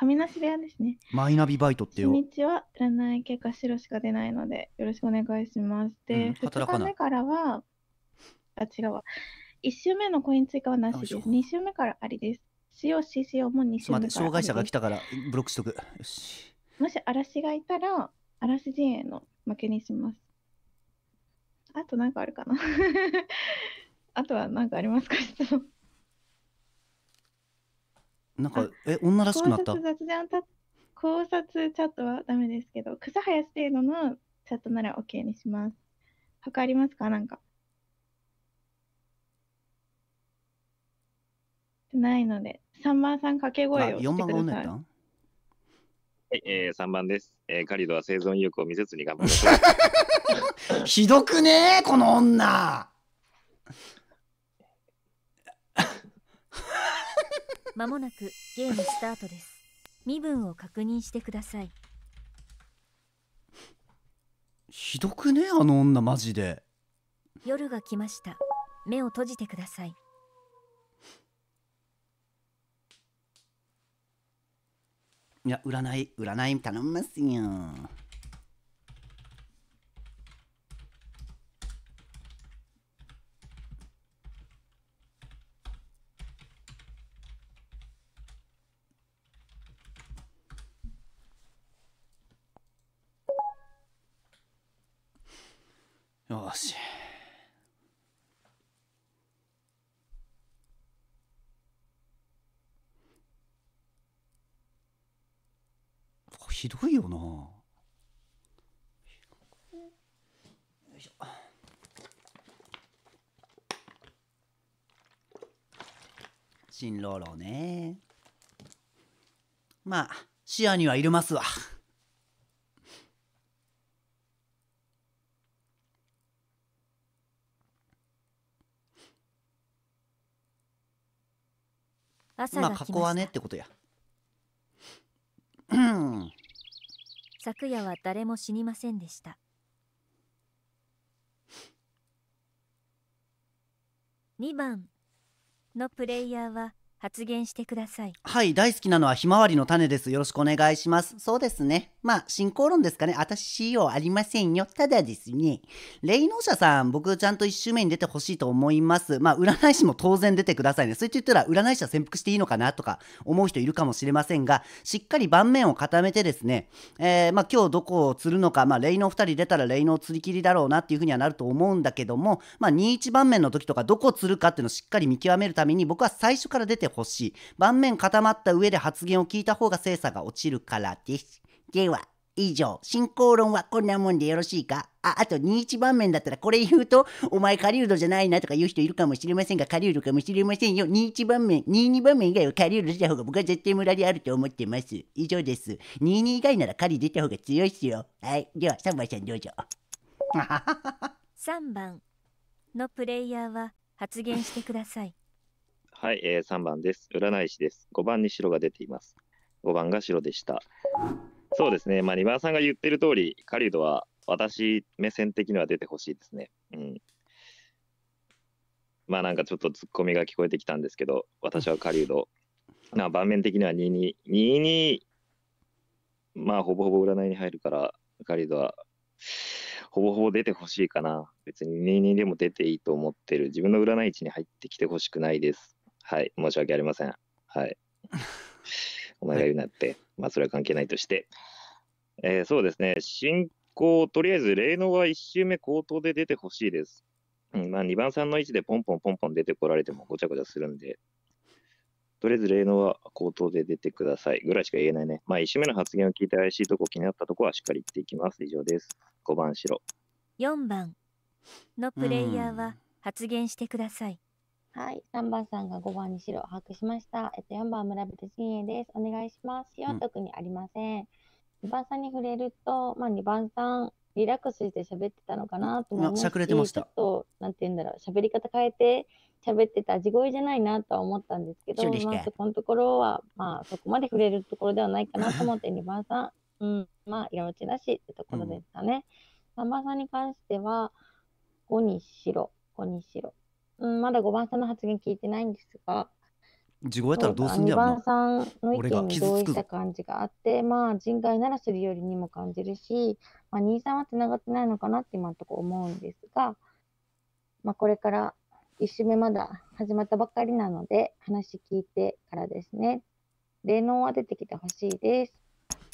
亀梨部屋ですね。マイナビバイトって初よ。日は占い結果白しか出ないのでよろしくお願いします。うんで、二働2日目からは、あ、違うわ。1週目のコイン追加はなしです。2週目からありです。COCCO も2ち週ょっと待目って、障害者が来たからブロックしとく。よし。もし嵐がいたら、嵐陣営の負けにします。あとなんかあるかな あとはなんかありますか質問なんか、え、女らしくなった。考察雑談た考察チャットはダメですけど、草生やす程度のチャットならオッケーにします。他ありますかなんか。ないので、3番さん掛け声をしてください。番がたんえー、3番です。えー、カリドは生存意欲を見せずに頑張り ひどくねこの女まもなくゲームスタートです身分を確認してくださいひどくねあの女マジで夜が来ました目を閉じてくださいいや占い占い頼みますよだろね。まあ、視野には入れますわ。朝まあ、去はねってことや。昨夜は誰も死にませんでした。2番のプレイヤーは発言してくださいはい大好きなのはひまわりの種ですよろしくお願いしますそうですねまあ進行論ですかね私よありませんよただですね霊能者さん僕ちゃんと1周目に出てほしいと思いますまあ占い師も当然出てくださいねそう言って言ったら占い師は潜伏していいのかなとか思う人いるかもしれませんがしっかり盤面を固めてですね、えー、まあ今日どこを釣るのかまあ霊能2人出たら霊能釣り切りだろうなっていうふうにはなると思うんだけどもまあ21盤面の時とかどこ釣るかっていうのをしっかり見極めるために僕は最初から出てほしい。盤面固まった上で発言を聞いた方が精査が落ちるからです。では、以上、進行論はこんなもんでよろしいかあ、あと21番面だったらこれ言うと、お前狩人じゃないなとか言う人いるかもしれませんが、狩人かもしれませんよ。21番面、22番面以外は狩人出た方が僕は絶対村であると思ってます。以上です。22以外なら狩り出た方が強いっすよ。はい。では、3番さんどうぞ。3 番のプレイヤーは発言してください。はい、えー、3番です。占い師です。5番に白が出ています。5番が白でした。そうですね、まあ、2番さんが言ってる通り、狩人は私目線的には出てほしいですね。うん。まあなんかちょっとツッコミが聞こえてきたんですけど、私は狩人。な 盤面的には22、22、まあほぼほぼ占いに入るから、狩人はほぼほぼ出てほしいかな。別に22でも出ていいと思ってる。自分の占い位置に入ってきてほしくないです。はい、申し訳ありません。はい。お前が言うなって、まあ、それは関係ないとして。えー、そうですね、進行、とりあえず、霊能は1周目口頭で出てほしいです。まあ、2番、3の位置でポンポンポンポン出てこられてもごちゃごちゃするんで、とりあえず霊能は口頭で出てくださいぐらいしか言えないね。まあ、1周目の発言を聞いて怪しいとこ気になったとこはしっかり言っていきます。以上です。5番、白。4番のプレイヤーは発言してください。はい。三番さんが五番に白を把握しました。えっと、四番村人陣営です。お願いします。4、う特にありません。2番さんに触れると、まあ、二番さん、リラックスして喋ってたのかなと思うし、しゃくれてました。ちょっと、なんて言うんだろう、喋り方変えて喋ってた地声じゃないなとは思ったんですけど、まあ、そこのところは、まあ、そこまで触れるところではないかなと思って、二番さん、うん、まあ、色落ちだしってところですかね。うん、番さんに関しては、五にしろ、5にしろ。うん、まだ5番さんの発言聞いてないんですが、事やったらどうすんねやろ2番さんの意見に同意した感じがあって、まあ人外ならするよりにも感じるし、まあ、2、3はつながってないのかなって今のところ思うんですが、まあ、これから1週目まだ始まったばっかりなので、話聞いてからですね。霊能は出てきてほしいです。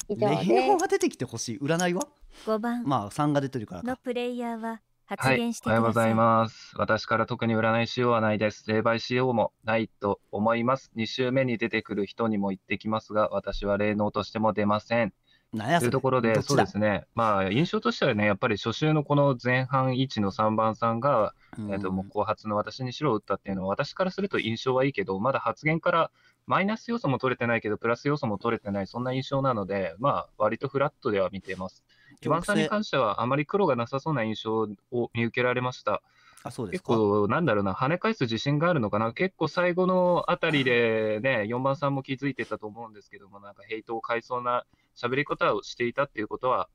以上です。霊能が出てきてほしい。占いは ?5 番。まあ3が出てるからのプレイヤーは発言してください、はい、おはようございます。私から特に占いしようはないです。霊媒しようもないと思います。2週目に出てくる人にも言ってきますが、私は霊能としても出ません。というところで、そうですね、まあ、印象としてはね、やっぱり初週のこの前半1の3番さんが、えともう後発の私に白を打ったっていうのは、私からすると印象はいいけど、まだ発言からマイナス要素も取れてないけど、プラス要素も取れてない、そんな印象なので、まあ、割とフラットでは見てます。岩さんに関しては、あまり黒がなさそうな印象を見受けられました。あそうです結構、なんだろうな、跳ね返す自信があるのかな、結構最後のあたりでね、4番さんも気づいてたと思うんですけども、なんかヘイトを買いそうな喋り方をしていたっていうことは、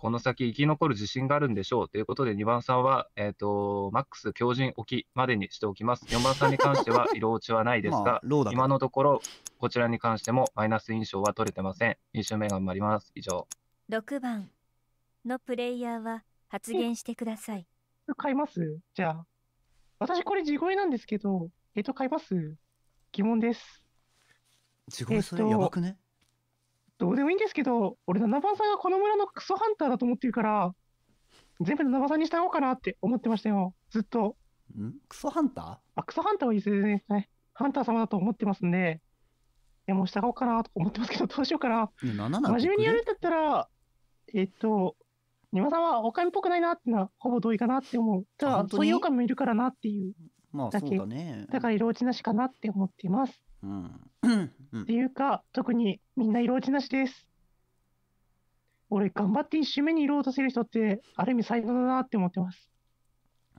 この先生き残る自信があるんでしょうということで、2番さんは、えっ、ー、と、マックス強靭置きまでにしておきます。4番さんに関しては、色落ちはないですが、まあ、今のところ、こちらに関してもマイナス印象は取れてません。2周目頑張ります。以上。6番のプレイヤーは発言してください。買いますじゃあ。私これ地声なんですけど、えっ、と買います疑問です。地声それやばくね、えどうでもいいんですけど、俺、七番さんがこの村のクソハンターだと思ってるから、全部七番さんにしたうかなって思ってましたよ、ずっと。んクソハンターあ、クソハンターはいいですね。ハンター様だと思ってますんで、いや、もう従おうかなと思ってますけど、どうしようかな。真面目にやるんだったら、えっと、番さんはおかみっぽくないなっていうのは、ほぼ同意かなって思う。ただ、そういうおかみもいるからなっていうだけ。まあ、そうだね。だから、色落ちなしかなって思ってます。うん。っていうか、特にみんな色落ちなしです。俺、頑張って一周目に色を落とせる人って、ある意味才能だなって思ってます。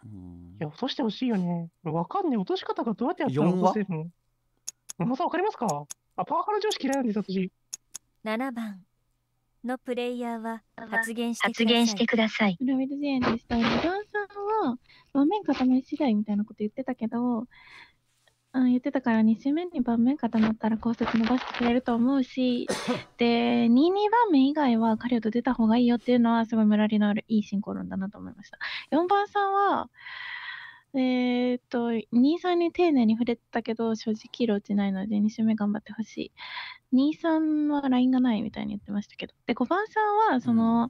いや、落としてほしいよね。わかんねえ。落とし方がどうやってやったら落とせるの野さん、わかりますかあ、パワハラ上司嫌いなんです、私。7番のプレイヤーは発言してください。ジェーンでした。さんは、場面固次第みたいなこと言ってたけど、言ってたから2周目に番目固まったら高速伸ばしてくれると思うし で22番目以外は彼をと出た方がいいよっていうのはすごいムラリのあるいい進行論だなと思いました4番さんはえー、っと23に丁寧に触れてたけど正直色落ちないので2周目頑張ってほしい23はラインがないみたいに言ってましたけどで5番さんはその、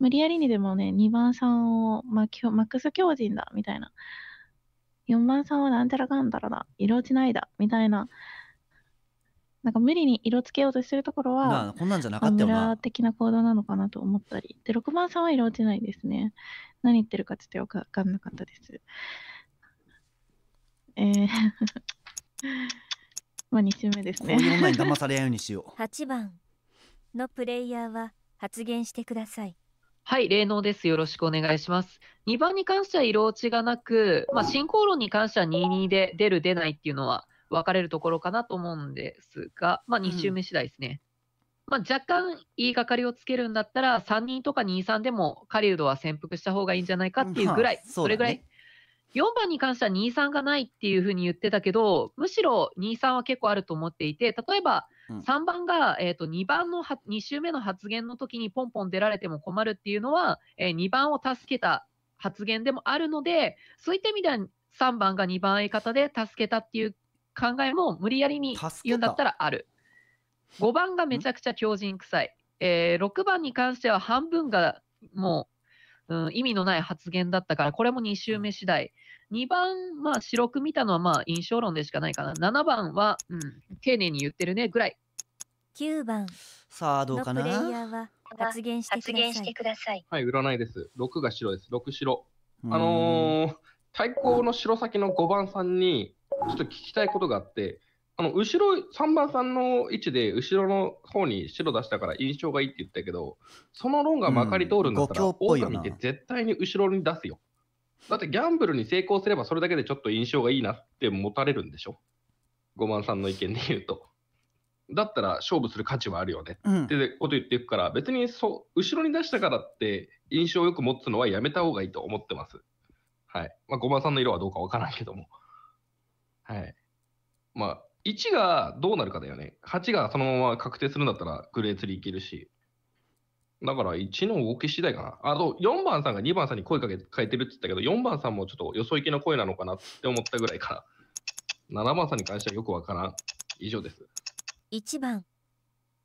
無理やりにでもね2番さんをマックス強靭だみたいな4番さんはなんちゃらかんたらだ、色落ちないだ、みたいな。なんか無理に色つけようとしてるところなあは、こんなんじゃなかったよな。的な行動なのかなと思ったり。で、6番さんは色落ちないですね。何言ってるかちょっとよくわかんなかったです。えー まあ2周目ですね。こんなに騙されないようにしよう。8番のプレイヤーは発言してください。はい、霊能です。よろしくお願いします。2番に関しては色落ちがなく、まあ、進行論に関しては22で出る出ないっていうのは分かれるところかなと思うんですが、まあ、2周目次第ですね。うん、まあ、若干言いがかりをつけるんだったら、3人とか23でも狩人は潜伏した方がいいんじゃないかっていうぐらい、そね、それぐらい。4番に関しては23がないっていうふうに言ってたけど、むしろ23は結構あると思っていて、例えばうん、3番が、えーと、2番の2週目の発言の時にポンポン出られても困るっていうのは、えー、2番を助けた発言でもあるので、そういった意味では3番が2番相方で助けたっていう考えも無理やりに言うんだったらある。5番がめちゃくちゃ強靭臭い。えー、6番に関しては半分がもう、うん、意味のない発言だったから、これも2周目次第。2番、まあ、白く見たのはまあ印象論でしかないかな。7番は、うん、丁寧に言ってるねぐらい。9番。さあ、どうかなは発言してください。はい、占いです。6が白です。6白。あのー、対抗の白先の5番さんに、ちょっと聞きたいことがあって、あの、後ろ、3番さんの位置で、後ろの方に白出したから印象がいいって言ったけど、その論がまかり通るんだったら、うん、狼って絶対に後ろに出すよ。だってギャンブルに成功すればそれだけでちょっと印象がいいなって持たれるんでしょ五万さんの意見で言うと。だったら勝負する価値はあるよね、ってこと言っていくから別にそ後ろに出したからって印象よく持つのはやめた方がいいと思ってます。はい。まあ、ごまさんの色はどうかわからないけども。はい。まあ、1がどうなるかだよね。8がそのまま確定するんだったらグレーツリーいけるし、だから1の動き次第かな。あと、4番さんが2番さんに声かけ変えてるって言ったけど、4番さんもちょっとよそ行きの声なのかなって思ったぐらいから。7番さんに関してはよくわからん。以上です。1番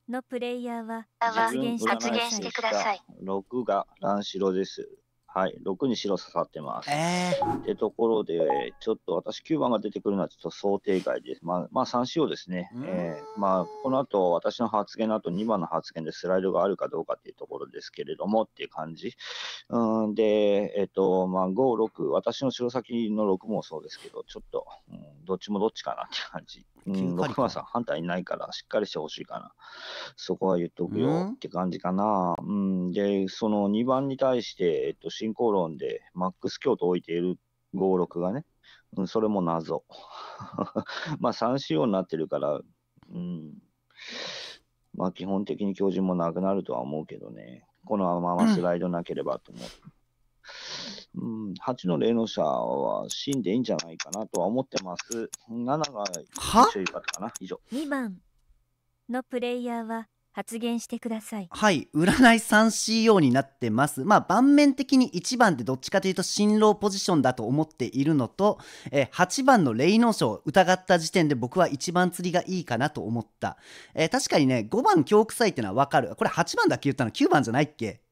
のプレイヤーは発言してください。6が乱白です。はい、6に白刺さってます。えー、ってところで、ちょっと私、9番が出てくるのはちょっと想定外です。まあ、まあ、3仕様ですね。えー、まあ、この後、私の発言の後、2番の発言でスライドがあるかどうかっていうところですけれどもっていう感じ。うんで、えっ、ー、と、まあ、5、6、私の白先の6もそうですけど、ちょっと、うん、どっちもどっちかなって感じうん、僕ンさ、反対いないから、しっかりしてほしいかな。そこは言っとくよって感じかな。うん、で、その2番に対して、えっと、進行論で、マックス京都置いている56がね、うん、それも謎。まあ、3仕様になってるから、うん。まあ、基本的に教授もなくなるとは思うけどね。このままスライドなければと思う。うん、8の霊能者は死んでいいんじゃないかなとは思ってます。7が一緒いかな、以上。2番のプレイヤーは発言してください。はい、占い 3CO になってます。まあ、盤面的に1番ってどっちかというと新郎ポジションだと思っているのと、え8番の霊能者を疑った時点で僕は1番釣りがいいかなと思った。え確かにね、5番京臭いってのはわかる。これ8番だっけ言ったの9番じゃないっけ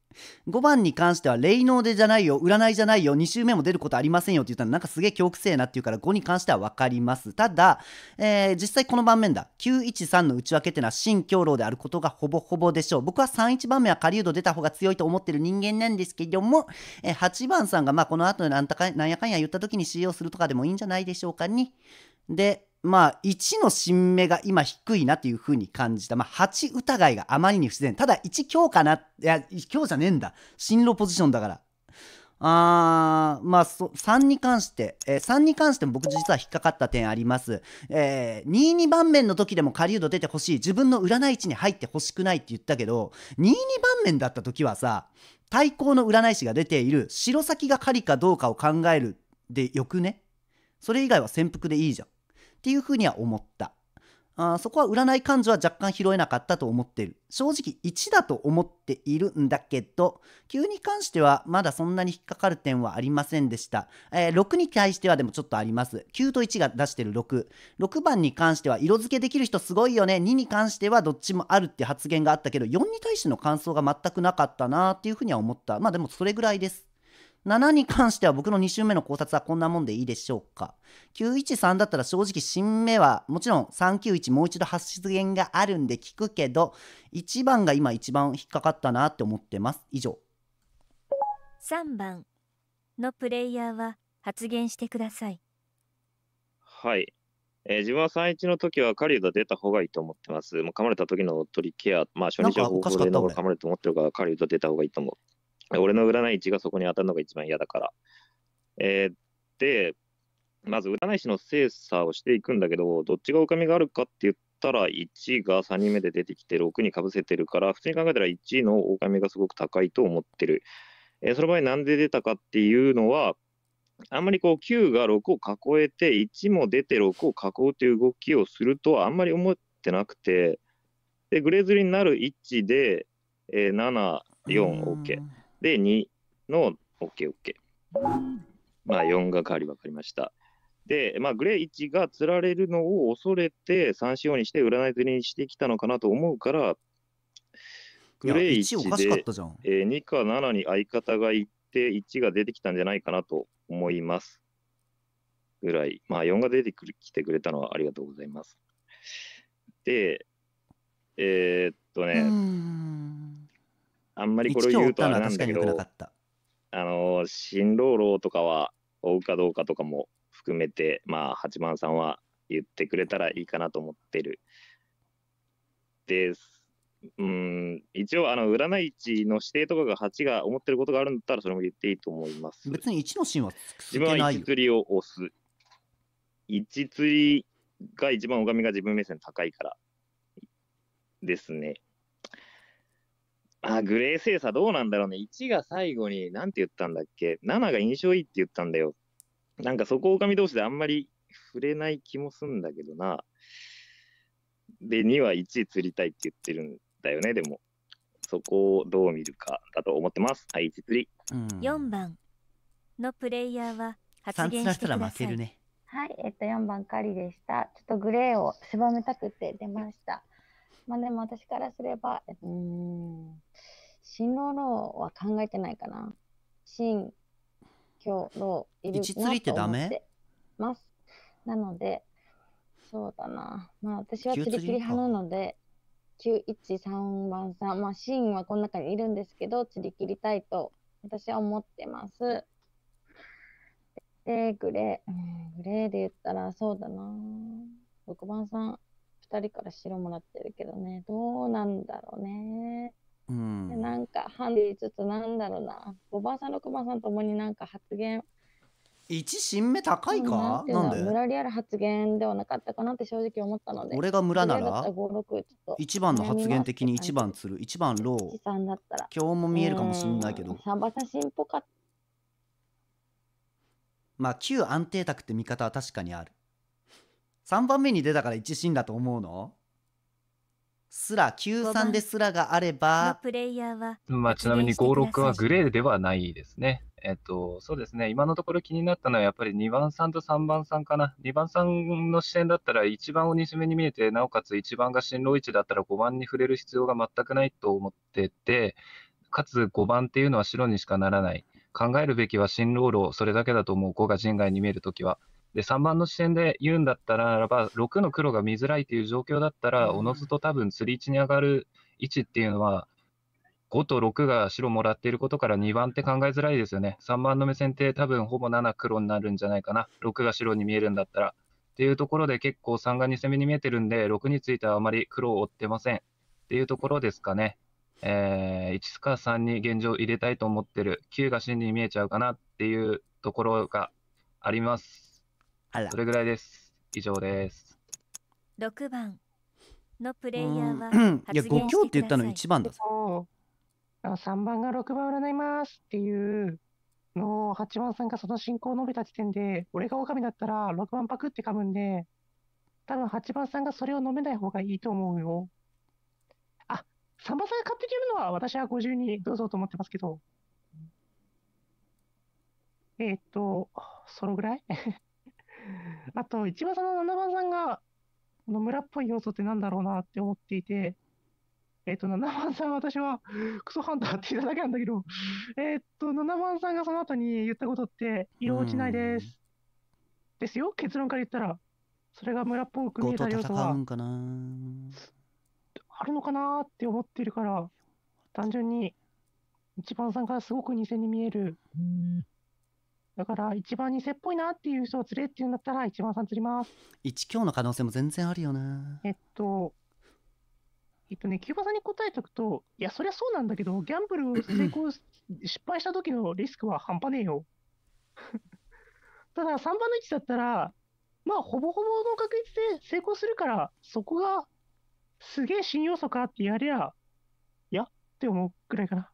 5番に関しては、霊能でじゃないよ、占いじゃないよ、2週目も出ることありませんよって言ったら、なんかすげえ恐怖せえなっていうから、5に関しては分かります。ただ、えー、実際この盤面だ。913の内訳ってのは、新強労であることがほぼほぼでしょう。僕は31番目は狩人出た方が強いと思ってる人間なんですけども、えー、8番さんが、まあ、この後なんたか、なんやかんや言った時に使用するとかでもいいんじゃないでしょうかに、ね。で、まあ、1の新芽が今低いなというふうに感じた。まあ、8疑いがあまりに不自然。ただ、1強かな。いや、強じゃねえんだ。進路ポジションだから。あー、まあ、3に関して、えー、3に関しても僕実は引っかかった点あります。えー、2、2番面の時でも狩人出てほしい。自分の占い置に入ってほしくないって言ったけど、2、2番面だった時はさ、対抗の占い師が出ている、白先が狩りかどうかを考えるでよくねそれ以外は潜伏でいいじゃん。っていうふうには思った。あそこは占い感情は若干拾えなかったと思ってる。正直1だと思っているんだけど、9に関してはまだそんなに引っかかる点はありませんでした。えー、6に対してはでもちょっとあります。9と1が出してる6。6番に関しては色付けできる人すごいよね。2に関してはどっちもあるって発言があったけど、4に対しての感想が全くなかったなっていうふうには思った。まあでもそれぐらいです。7に関しては僕の2周目の考察はこんなもんでいいでしょうか。913だったら正直新目は、もちろん391もう一度発出源があるんで聞くけど、1番が今一番引っかかったなって思ってます。以上。3番のプレイヤーは発言してください。はい。えー、自分は31の時は狩人出た方がいいと思ってます。もう噛まれた時の取りケア、まあ初日は方法で噛まれると思ってるから狩人出た方がいいと思俺の占い師がそこに当たるのが一番嫌だから。えー、で、まず占い師の精査をしていくんだけど、どっちがおかみがあるかって言ったら、1が3人目で出てきて、6にかぶせてるから、普通に考えたら1のおかみがすごく高いと思ってる。えー、その場合、なんで出たかっていうのは、あんまりこう9が6を囲えて、1も出て6を囲うという動きをするとはあんまり思ってなくて、でグレーズリーになる1で、えー、7、4、OK。で、2の OKOK、まあ、4が変わり分かりました。で、まあ、グレー1が釣られるのを恐れて、3、4にして、占い釣りにしてきたのかなと思うから、グレー1で、え2か7に相方がいて、1が出てきたんじゃないかなと思います。ぐらい。まあ、4が出てき来てくれたのはありがとうございます。で、えー、っとね、あんまりこれを言うとあれなんだけど、あの、新郎老とかは追うかどうかとかも含めて、まあ、八幡さんは言ってくれたらいいかなと思ってる。で、うん、一応、あの、占い値の指定とかが8が思ってることがあるんだったら、それも言っていいと思います。別に1のシーンは自分は1釣りを押す。1釣りが一番拝みが自分目線高いからですね。あ、グレー精査どうなんだろうね。1が最後に、なんて言ったんだっけ ?7 が印象いいって言ったんだよ。なんかそこ狼同士であんまり触れない気もすんだけどな。で、2は1釣りたいって言ってるんだよね、でも。そこをどう見るかだと思ってます。はい、1釣り。うん、4番のプレイヤーは発言してください。ね、はい、えっと、4番カリでした。ちょっとグレーを狭めたくて出ました。まあでも私からすれば、うん、新郎老は考えてないかな。新、今日、老、いるなと思ってます。なので、そうだな。まあ私は釣り切り派なので、913番さん、まあシンはこの中にいるんですけど、釣り切りたいと私は思ってます。で、グレー、うん、グレーで言ったらそうだな。6番さん、2人から白もらってるけどねどうなんだろうね。うん、なんかハンディちょっとなんだろうなおばさん六番さんともになんか発言1新目高いかなんでムリアル発言ではなかったかなって正直思ったので俺が村なら1番の発言的に1番つる1番ロー今日も見えるかもしれないけどサバサシンぽかまあ旧安定宅って見方は確かにある3番目に出たから1んだと思うのすら93ですらがあればプレイヤーは、まあ、ちなみに56はグレーではないですね。えっと、そうですね、今のところ気になったのは、やっぱり2番さんと3番さんかな、2番さんの視点だったら、1番を西目に見えて、なおかつ1番が進路位置だったら、5番に触れる必要が全くないと思ってて、かつ5番っていうのは白にしかならない、考えるべきは進路路、それだけだと思う、5が陣外に見えるときは。で、3番の視点で言うんだったらば、6の黒が見づらいという状況だったら、おのずと多分、釣り位置に上がる位置っていうのは、5と6が白もらっていることから2番って考えづらいですよね。3番の目線って多分ほぼ7黒になるんじゃないかな。6が白に見えるんだったら。っていうところで結構3が2攻めに見えてるんで、6についてはあまり黒を追ってません。っていうところですかね。えー、1か3に現状入れたいと思ってる。9が真に見えちゃうかなっていうところがあります。あらそれぐらいです以上です六番のプレイヤーは発言していや五強って言ったの一番だぞ3番が六番占いますっていうの八番さんがその進行を述べた時点で俺が狼だったら六番パクって噛むんで多分八番さんがそれを飲めない方がいいと思うよあ三番さんが勝手に言うのは私は五十にどうぞと思ってますけどえー、っとそのぐらいあと、一番その七番さんが、この村っぽい要素ってなんだろうなって思っていて、えっ、ー、と、七番さん、私はクソハンターって言っただけなんだけど、えっ、ー、と、七番さんがその後に言ったことって、色落ちないです。ですよ、結論から言ったら。それが村っぽく見えた要素は。あるのかなって思ってるから、単純に一番さんがすごく偽に見えるだから一番偽っぽいなっていう人を釣れって言うんだったら一番さん釣ります。一強の可能性も全然あるよな。えっと、えっとね、キューバさんに答えておくと、いや、そりゃそうなんだけど、ギャンブル成功失敗した時のリスクは半端ねえよ。ただ、3番の1だったら、まあ、ほぼほぼの確率で成功するから、そこがすげえ新要素かってやりゃ、いやって思うくらいかな。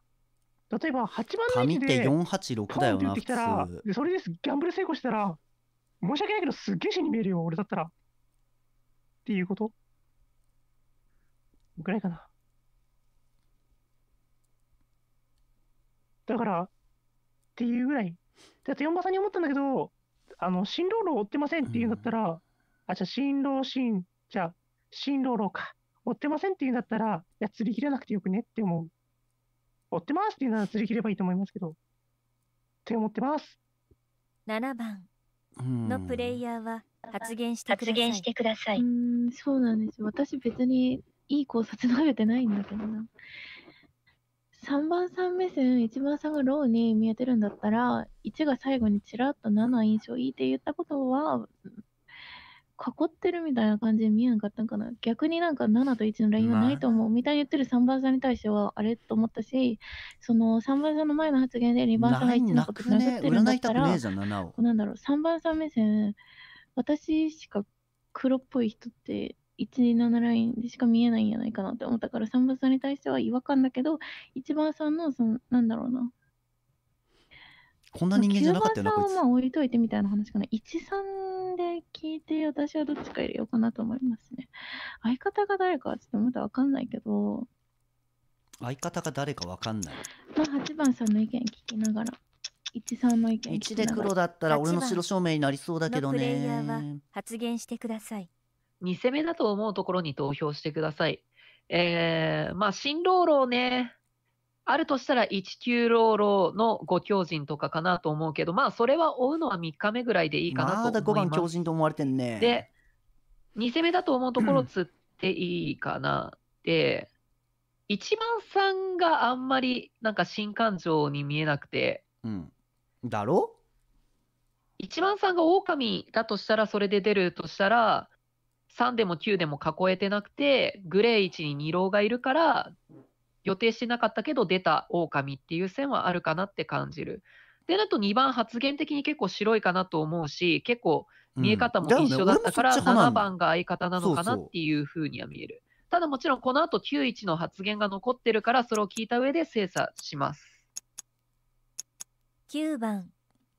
例えば8番の位置で紙って486だよなってきたらでそれですギャンブル成功したら申し訳ないけどすっげえ死に見えるよ俺だったらっていうことぐらいかなだからっていうぐらいだって4番さんに思ったんだけどあの新郎路を追ってませんっていうんだったら、うん、あじゃあ新郎新じゃあ新郎か追ってませんっていうんだったらいや釣り切らなくてよくねって思う追ってますっていうのは釣り切ればいいと思いますけど、って思ってます。7番のプレイヤーは発言してください。発言してください。うん、そうなんです。私別にいい考察投げてないんだけどな。3番さん目線、1番さんがローに見えてるんだったら、1が最後にちらっと7印象いいって言ったことは、囲ってるみたいな感じで見えなかったんかな逆になんか7と1のラインはないと思う、みたいに言ってる3番さんに対してはあれと思ったしその3番さんの前の発言で2番さんが1のこと殴ってるんだったら、ね、なんだろう3番さん目線私しか黒っぽい人って127ラインでしか見えないんじゃないかなって思ったから3番さんに対しては違和感だけど1番さんのそのなんだろうなこんな人間じゃなかったよな、こいつ。まあ、置いといてみたいな話かな。13で聞いて、私はどっちか入れようかなと思いますね。相方が誰かはちょっとまだわかんないけど。相方が誰かわかんない。まあ、8番さんの意見聞きながら。13の意見聞きながら。1で黒だったら俺の白証明になりそうだけどね。プレイヤーは発言してください。2攻めだと思うところに投票してください。えー、まあ、新老老ね、あるとしたら1 9老老のご強人とかかなと思うけど、まあそれは追うのは3日目ぐらいでいいかなと思います。まだ5番強人と思われてんね。で、2戦目だと思うところ釣っていいかなで、1番さんがあんまりなんか新感情に見えなくて。うん。だろ一番さんが狼だとしたら、それで出るとしたら、3でも9でも囲えてなくて、グレー1に二郎がいるから、予定してなかったけど出た狼っていう線はあるかなって感じる。で、あと2番発言的に結構白いかなと思うし、結構見え方も一緒だったから、7番が相方なのかなっていうふうには見える。ただもちろんこの後91の発言が残ってるから、それを聞いた上で精査します。9番。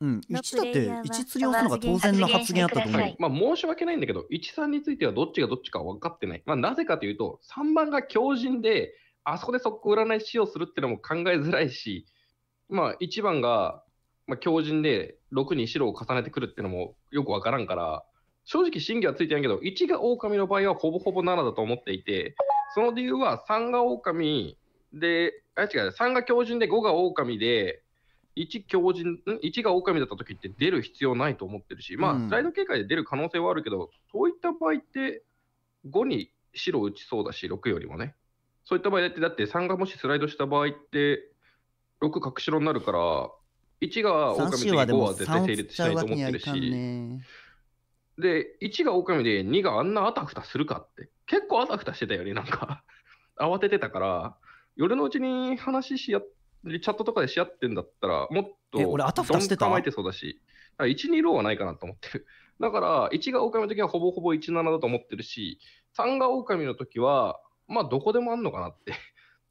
うん、1だって1釣りをすのが当然の発言あったと思う、まあ、申し訳ないんだけど13についてはどっちがどっちか分かってない、まあ、なぜかというと3番が強靭であそこで速攻占い使用するっていうのも考えづらいし、まあ、1番が、まあ、強靭で6に白を重ねてくるっていうのもよくわからんから、正直、真偽はついてないけど、1が狼の場合はほぼほぼ7だと思っていて、その理由は3が狼で、あ、違う、3が強靭で5が狼で、1強人1が狼だった時って出る必要ないと思ってるし、まあ、スライド警戒で出る可能性はあるけど、うん、そういった場合って、5に白打ちそうだし、6よりもね。そういった場合だって、だって3がもしスライドした場合って、6隠しろになるから、1が狼で5は絶対成立しないと思ってるし、で、1が狼で2があんなあたふたするかって、結構あたふたしてたよね、なんか 慌ててたから、夜のうちに話しやチャットとかでし合ってんだったら、もっと、俺、あと、ふたしてた。構えてそうだし、だ1、2ローはないかなと思ってる。だから、1が狼の時はほぼほぼ17だと思ってるし、3が狼の時は、まあ、どこでもあんのかなって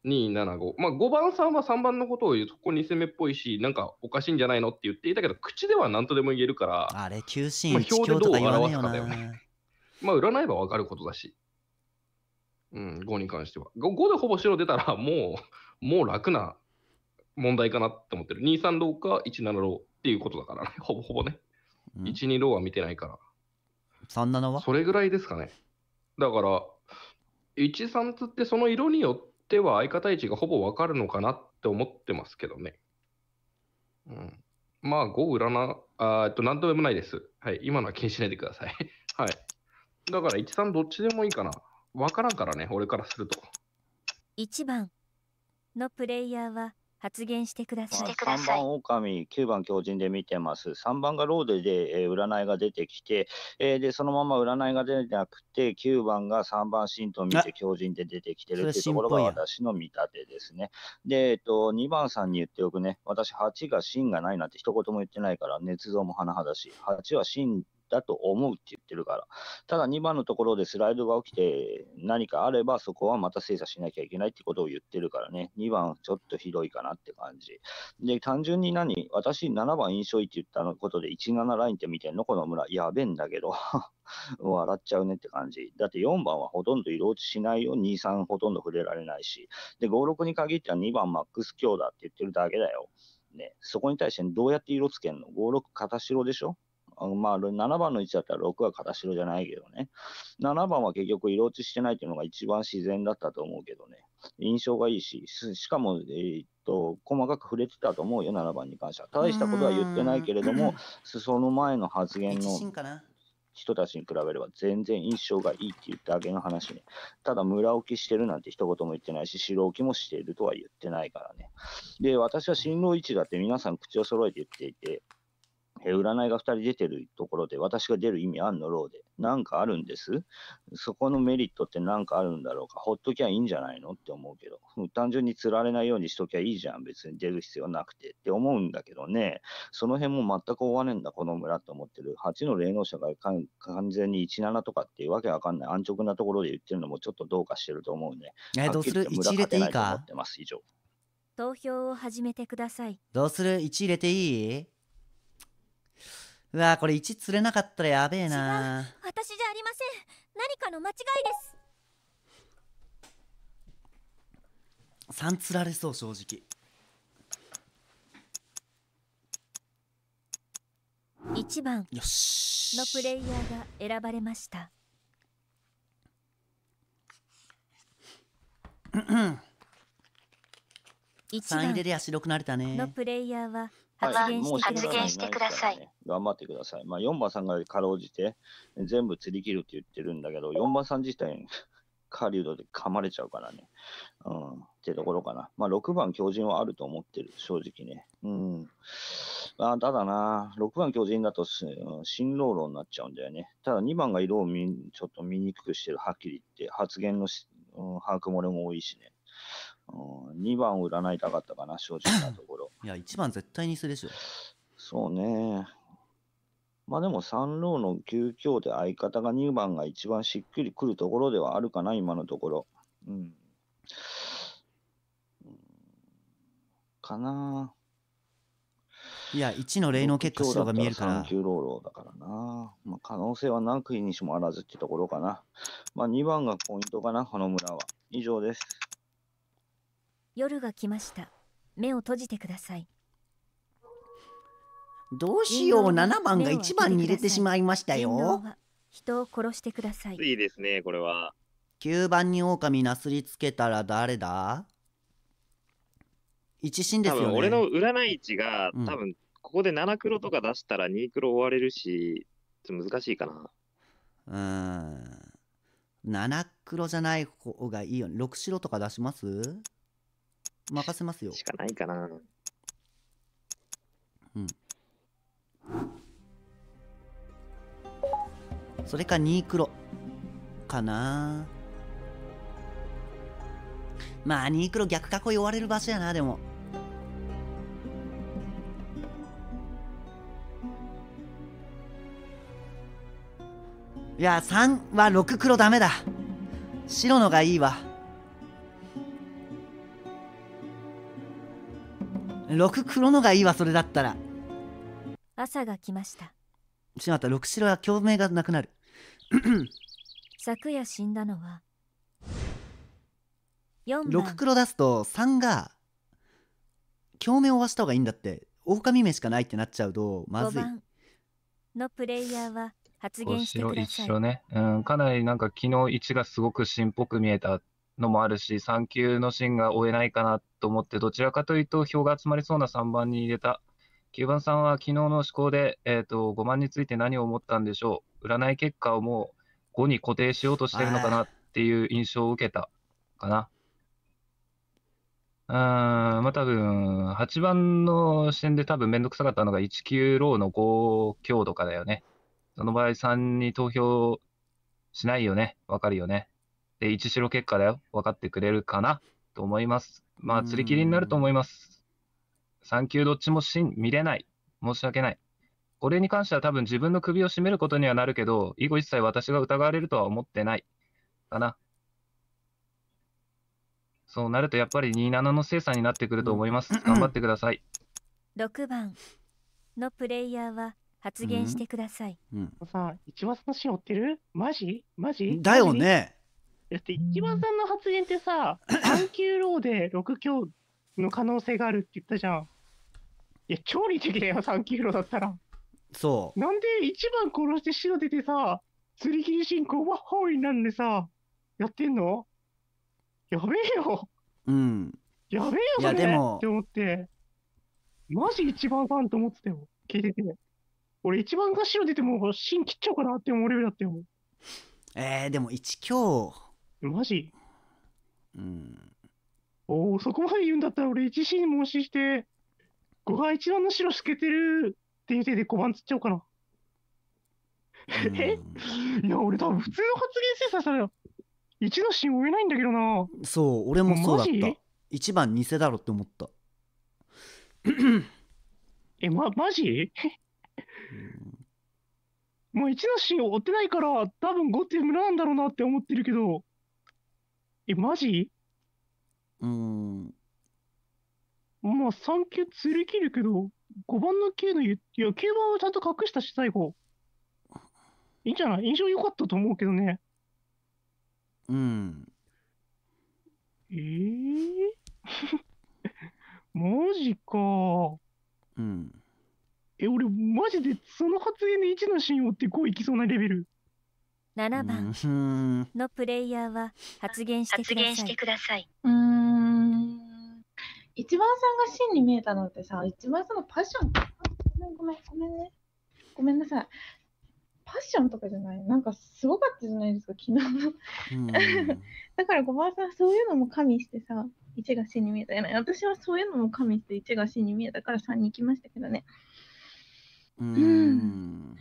275。まあ、5番さんは3番のことを言うと、ここ2戦目っぽいし、なんかおかしいんじゃないのって言っていたけど、口では何とでも言えるから、あれ、求心、まあ、表でどう表すかだよね。まあ、占えば分かることだし。うん、5に関しては。5, 5でほぼ白出たら、もう、もう楽な問題かなって思ってる。23 6か17 6。っていうことだからね、ほぼほぼね。うん、12ローは見てないから。37はそれぐらいですかね。だから、1、3ってその色によっては相方位置がほぼわかるのかなって思ってますけどね。うん。まあ、5占、あえっと、なんとでもないです。はい。今のは気にしないでください。はい。だから、1、3どっちでもいいかな。わからんからね、俺からすると。1番のプレイヤーは発言してください。3番狼、九番狂人で見てます。三番がローデで、えー、占いが出てきて、えー、で、そのまま占いが出てなくて、9番が3番神と見て狂人で出てきてるっていうところが私の見立てですね。で、えっ、と、2番さんに言っておくね、私8が神がないなんて一言も言ってないから、捏造も甚だし、8は神だと思うって言ってるから、ただ2番のところでスライドが起きて、何かあればそこはまた精査しなきゃいけないってことを言ってるからね、2番ちょっとひどいかなって感じ。で、単純に何私7番印象いいって言ったのことで17ラインって見てんのこの村。やべんだけど。笑っちゃうねって感じ。だって4番はほとんど色落ちしないよ。2、3ほとんど触れられないし。で、5、6に限っては2番マックス強だって言ってるだけだよ。ね。そこに対してどうやって色つけんの ?5、6片白でしょまあ、7番の位置だったら6は片白じゃないけどね。7番は結局色落ちしてないっていうのが一番自然だったと思うけどね。印象がいいし、しかも、えー、っと、細かく触れてたと思うよ、7番に関しては。大したことは言ってないけれども、裾の前の発言の。人たちに比べれば全然印象がいいって言ってだけの話ね。ただ、村置きしてるなんて一言も言ってないし、白置きもしているとは言ってないからね。で、私は新郎一だって皆さん口を揃えて言っていて、え占いが2人出てるところで、私が出る意味あんのろうで、なんかあるんですそこのメリットってなんかあるんだろうか、ほっときゃいいんじゃないのって思うけど、単純に釣られないようにしときゃいいじゃん、別に出る必要なくてって思うんだけどね、その辺も全く終わねえんだ、この村って思ってる。8の霊能者が完全に17とかっていうわけわかんない安直なところで言ってるのもちょっとどうかしてると思うね。え、どうする ?1 入れていいか投票を始めてください。どうする ?1 入れていいうわこれ1釣れなかったらやべえな私じゃありません何かの間違いです3釣られそう正直1番のプレイヤーが選ばれました3入れりゃ白くなれたねのプレイヤーは発言してください、頑張ってください。まあ、4番さんがかろうじて、全部釣り切るって言ってるんだけど、4番さん自体、狩人で噛まれちゃうからね。うん。ってところかな。まあ、6番巨人はあると思ってる、正直ね。うん。まあ、ただな、6番巨人だと、うん、新郎働になっちゃうんだよね。ただ2番が色を見、ちょっと見にくくしてる、はっきり言って、発言の、うん、把握漏れも多いしね。うん、2番占いたかったかな、正直なところ。いや、1番絶対にするでしょ。そうね。まあでも、三郎の9強で相方が2番が一番しっくりくるところではあるかな、今のところ。うん。かないや、1の霊能結果白が見えるから。3級ローローだからな。まあ、可能性はなくにしもあらずってところかな。まあ、2番がポイントかな、この村は。以上です。夜が来ました目を閉じてくださいどうしよう7番が1番に入れてしまいましたよ人を殺してくださいいいですねこれは9番に狼なすりつけたら誰だ一心ですよ、ね、多分俺の占い値が、うん、多分ここで7黒とか出したら2黒終われるし難しいかなうん7黒じゃない方がいいよね6白とか出します任せますよしかないかなうんそれか2黒かなまあ2黒逆囲い追われる場所やなでもいや3は6黒ダメだ白のがいいわ六黒のがいいわそれだったら朝が来ましたしまった六白は共鳴がなくなる 昨夜死んだのは六黒出すと三が共鳴をわした方がいいんだって狼目しかないってなっちゃうとまずいのプレイヤーは発言してください白、ね、うん、かなりなんか昨日一がすごく芯っぽく見えたのもあるし、3球の芯が追えないかなと思って、どちらかというと、票が集まりそうな3番に入れた。9番さんは昨日の思考で、えーと、5番について何を思ったんでしょう、占い結果をもう5に固定しようとしてるのかなっていう印象を受けたかな。うん、まあ多分、8番の視点で多分面倒くさかったのが1級ローの5強とかだよね。その場合3に投票しないよね。わかるよね。で、一白結果だよ。分かってくれるかなと思います。まあ、釣り切りになると思います。3球どっちもし見れない。申し訳ない。これに関しては多分自分の首を絞めることにはなるけど、以後一切私が疑われるとは思ってない。かな。そうなるとやっぱり27の精査になってくると思います。頑張ってください。6番のプレイヤーは発言してください。うんうん、さん、一松のシーン追ってるマジマジだよね。だって一番さんの発言ってさ、3 級ローで6強の可能性があるって言ったじゃん。いや、超理的だよ、3級ローだったら。そう。なんで1番殺して白出てさ、釣り切り進行ワッホーになんでさ、やってんのやべえよ。うん。やべえよ、これって思って。マジ一番ファンと思ってたよ。聞いてて。俺一番が白出ても芯切っちゃおうかなって思うレベルだったよ。えー、でも一強マジうん。おお、そこまで言うんだったら俺自身に申しして、5番一番の白透けてるっていう手で5番つっちゃおうかな。えいや、俺多分普通の発言精査されよ。1の芯追えないんだけどな。そう、俺もそうだった。1番偽だろって思った。え、ま、マジもう1の芯を追ってないから、多分5って無駄なんだろうなって思ってるけど、え、マジうーん。まあ、3球釣り切るけど、5番の9のいや、9番はちゃんと隠したし、最後。いいんじゃない印象良かったと思うけどね。うん。ええー、マジか。うん。え、俺、マジでその発言で1の信用って5いきそうなレベル。7番のプレイヤーは発言してください。うん一番さんが真に見えたのってさ、一番さんのパッションごめんごめん、ごめんね。ごめんなさい。パッションとかじゃないなんかすごかったじゃないですか、昨日だから5番さん、そういうのも加味してさ、1が真に見えたよね。私はそういうのも加味して1が真に見えたから3に行きましたけどね。うん。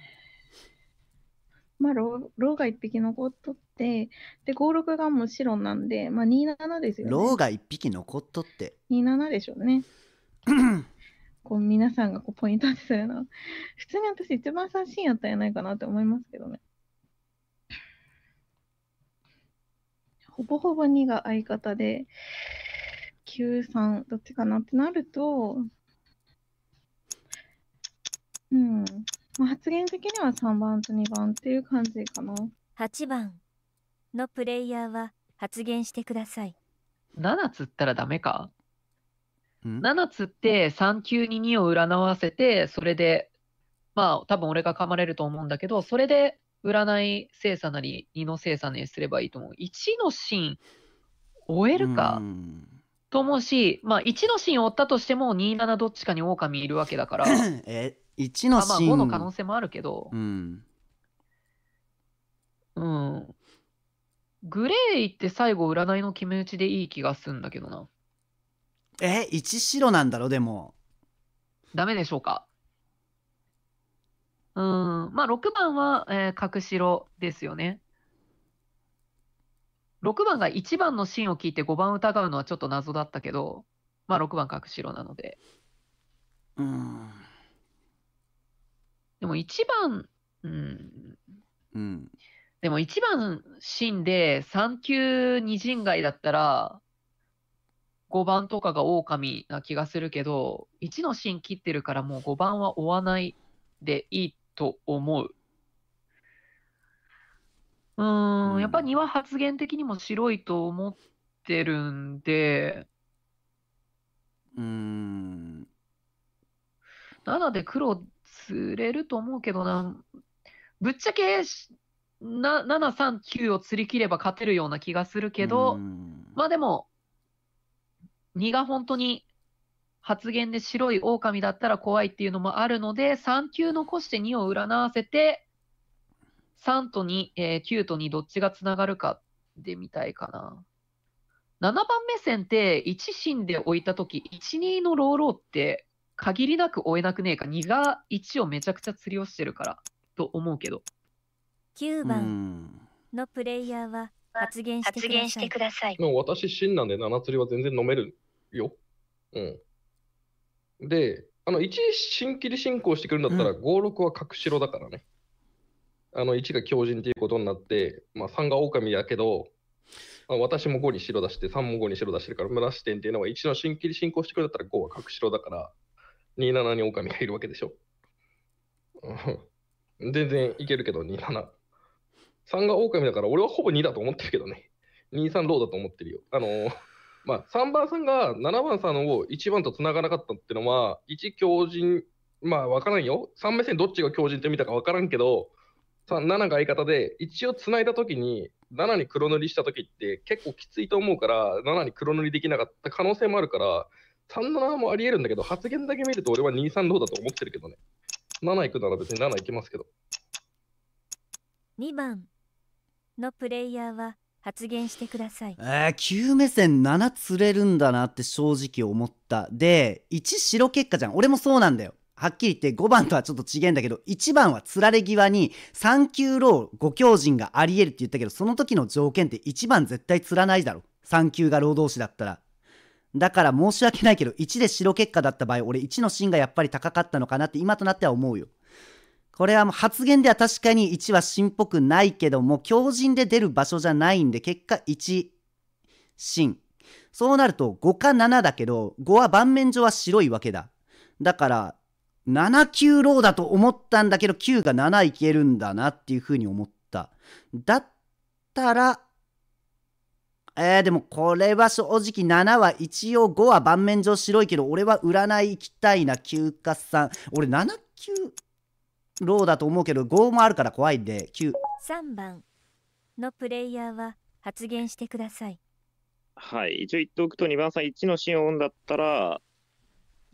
まあ、ろうが一匹残っとって、で、5、6がもう白なんで、まあ、2、7ですよね。ろうが一匹残っとって。2、7でしょうね。こう、皆さんがこうポイントってするの。普通に私一番三振やったんやないかなって思いますけどね。ほぼほぼ2が相方で、9、3、どっちかなってなると、うん、まあ、発言的には3番と2番っていう感じかな。8番のプレイヤーは発言してください。7つったらダメか ?7 つって3級に2を占わせて、それで、まあ多分俺が噛まれると思うんだけど、それで占い精査なり2の精査なりすればいいと思う。1のシーン終えるかと思うし、まあ1のシーンを追ったとしても27どっちかに狼いるわけだから。え1のシーン、まあ、5の可能性もあるけど、うん、うん。グレーって最後占いの決め打ちでいい気がすんだけどな。え、1白なんだろ、でも。ダメでしょうか。うん、まあ6番は、えー、角白ですよね。6番が1番のシーンを聞いて5番疑うのはちょっと謎だったけど、まあ6番角白なので。うん。でも一番、うん、うん。でも一番芯で3級二人外だったら、5番とかが狼な気がするけど、1の芯切ってるからもう5番は追わないでいいと思う。うん、うん、やっぱ庭発言的にも白いと思ってるんで、うん。7で黒釣れると思うけどな。ぶっちゃけ、な739を釣り切れば勝てるような気がするけど、まあでも、2が本当に発言で白い狼だったら怖いっていうのもあるので、3級残して2を占わせて、3と2、えー、9と2どっちがつながるかで見たいかな。7番目線って1芯で置いたとき、1、2のローローって限りなく追えなくねえか2が1をめちゃくちゃ釣りをしてるからと思うけど9番のプレイヤーは発言してくださいも死私真なんで7釣りは全然飲めるようんであの1新切り進行してくるんだったら、56は隠しろだからねあの1が強人っていうことになって、まあ、3が狼やけど私も5に白出して3も5に白出してるから無駄視点っていうのは1の新切り進行してくるんだったら5は隠しろだから27に狼がいるわけでしょ。全然いけるけど、27。3が狼だから、俺はほぼ2だと思ってるけどね。23ローだと思ってるよ。あのー、まあ、3番さんが7番さんを1番と繋がなかったってのは、1強人、まあ分からんよ。3目線どっちが強人って見たか分からんけど、7が相方で、一応繋いだ時に、7に黒塗りした時って結構きついと思うから、7に黒塗りできなかった可能性もあるから、3-7もありえるんだけど、発言だけ見ると俺は2-3どうだと思ってるけどね。7いくなら別に7いきますけど。2番のプレイヤーは発言してください。えー、9目線7釣れるんだなって正直思った。で、1白結果じゃん。俺もそうなんだよ。はっきり言って5番とはちょっと違えんだけど、1番はつられ際に3級ロー5強人があり得るって言ったけど、その時の条件って1番絶対釣らないだろ。3級が労働士だったら。だから申し訳ないけど、1で白結果だった場合、俺1の芯がやっぱり高かったのかなって今となっては思うよ。これはもう発言では確かに1は芯っぽくないけども、強靭で出る場所じゃないんで、結果1、芯。そうなると5か7だけど、5は盤面上は白いわけだ。だから、7 9ローだと思ったんだけど、9が7いけるんだなっていうふうに思った。だったら、えー、でもこれは正直7は一応5は盤面上白いけど俺は占い行きたいな休暇さん俺7 9ローだと思うけど5もあるから怖いんで93番のプレイヤーは発言してくださいはい一応言っておくと2番さん1のシオンだったら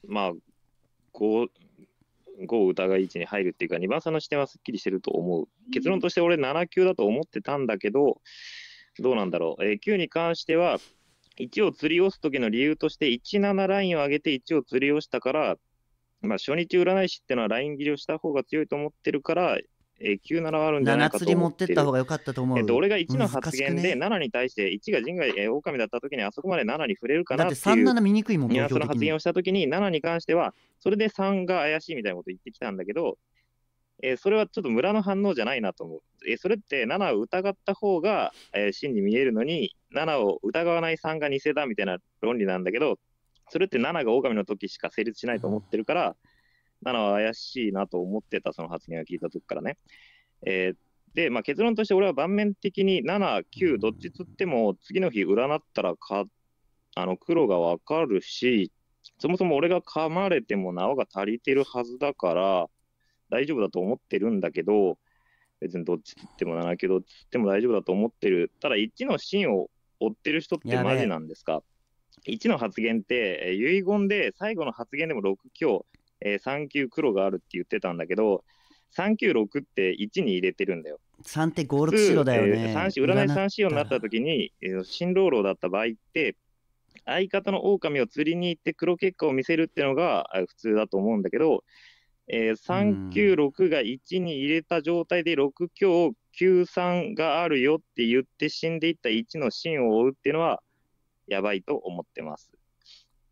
まあ5 5疑い1に入るっていうか2番さんの視点はすっきりしてると思う結論として俺7級だと思ってたんだけど、どうなんだろう、えー、9に関しては、1を釣り押す時の理由として、17ラインを上げて1を釣り押したから、まあ、初日占い師っていうのはライン切りをした方が強いと思ってるから、えー、97はあるんじゃないかと思7釣り持ってった方が良かったと思う。えー、俺が1の発言で7に対して、1が人外、えー、狼だった時にあそこまで7に触れるかなっていう。37見にくいもん、ね、その発言をした時に、7に関しては、それで3が怪しいみたいなこと言ってきたんだけど、えー、それはちょっと村の反応じゃないなと思う。えー、それって7を疑った方が、えー、真に見えるのに、7を疑わない3が偽だみたいな論理なんだけど、それって7が狼の時しか成立しないと思ってるから、うん、7は怪しいなと思ってた、その発言を聞いた時からね。えー、で、まあ、結論として俺は盤面的に7、9、どっちつっても、次の日占ったらか、あの、黒がわかるし、そもそも俺が噛まれても縄が足りてるはずだから、大丈夫だと思ってるんだけど、別にどっち切っても7球どっち切っても大丈夫だと思ってる。ただ1の芯を追ってる人ってマジなんですか ?1 の発言って、遺言で最後の発言でも6強、えー、3球黒があるって言ってたんだけど、396って1に入れてるんだよ。3って5、6、白だよね。えー、占い3、4になった時に、え新郎郎だった場合って、相方の狼を釣りに行って黒結果を見せるっていうのが普通だと思うんだけど、えー、396が1に入れた状態で6強93があるよって言って死んでいった1の芯を追うっていうのはやばいと思ってます。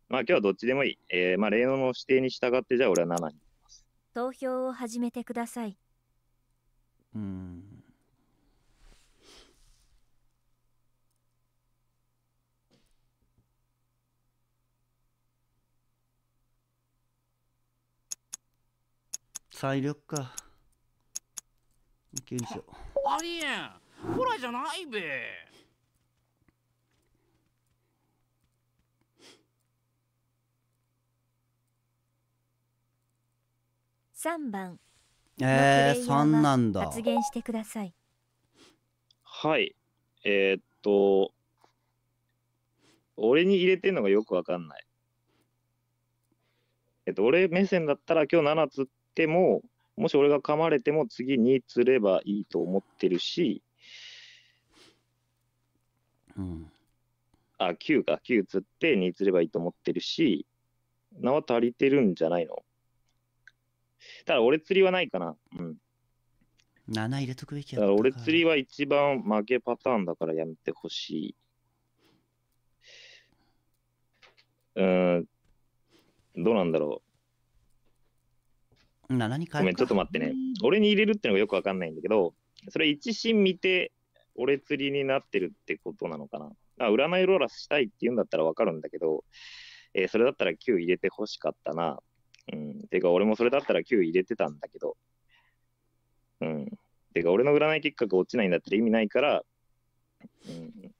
まあ今日はどっちでもいい。えー、まあ例の指定に従ってじゃあ俺は7に投票を始めてください。うん三緑かい急にしょうありえんほらじゃないべ3番えー、3なんだ発言してくださいはいえー、っと俺に入れてんのがよくわかんないえっと俺目線だったら今日7つても、もし俺が噛まれても次に釣ればいいと思ってるし、うん、あ、9か、9釣って2釣ればいいと思ってるし、縄足りてるんじゃないのただ俺釣りはないかな。うん。7入れとくべきやだから俺釣りは一番負けパターンだからやめてほしい。うん、どうなんだろう何かごめん、ちょっと待ってね。俺に入れるってのがよくわかんないんだけど、それ一心見て、俺釣りになってるってことなのかな。あ占いローラスしたいって言うんだったらわかるんだけど、えー、それだったら Q 入れてほしかったな。うん。てか、俺もそれだったら Q 入れてたんだけど。うん。てか、俺の占い結果が落ちないんだったら意味ないから、うん。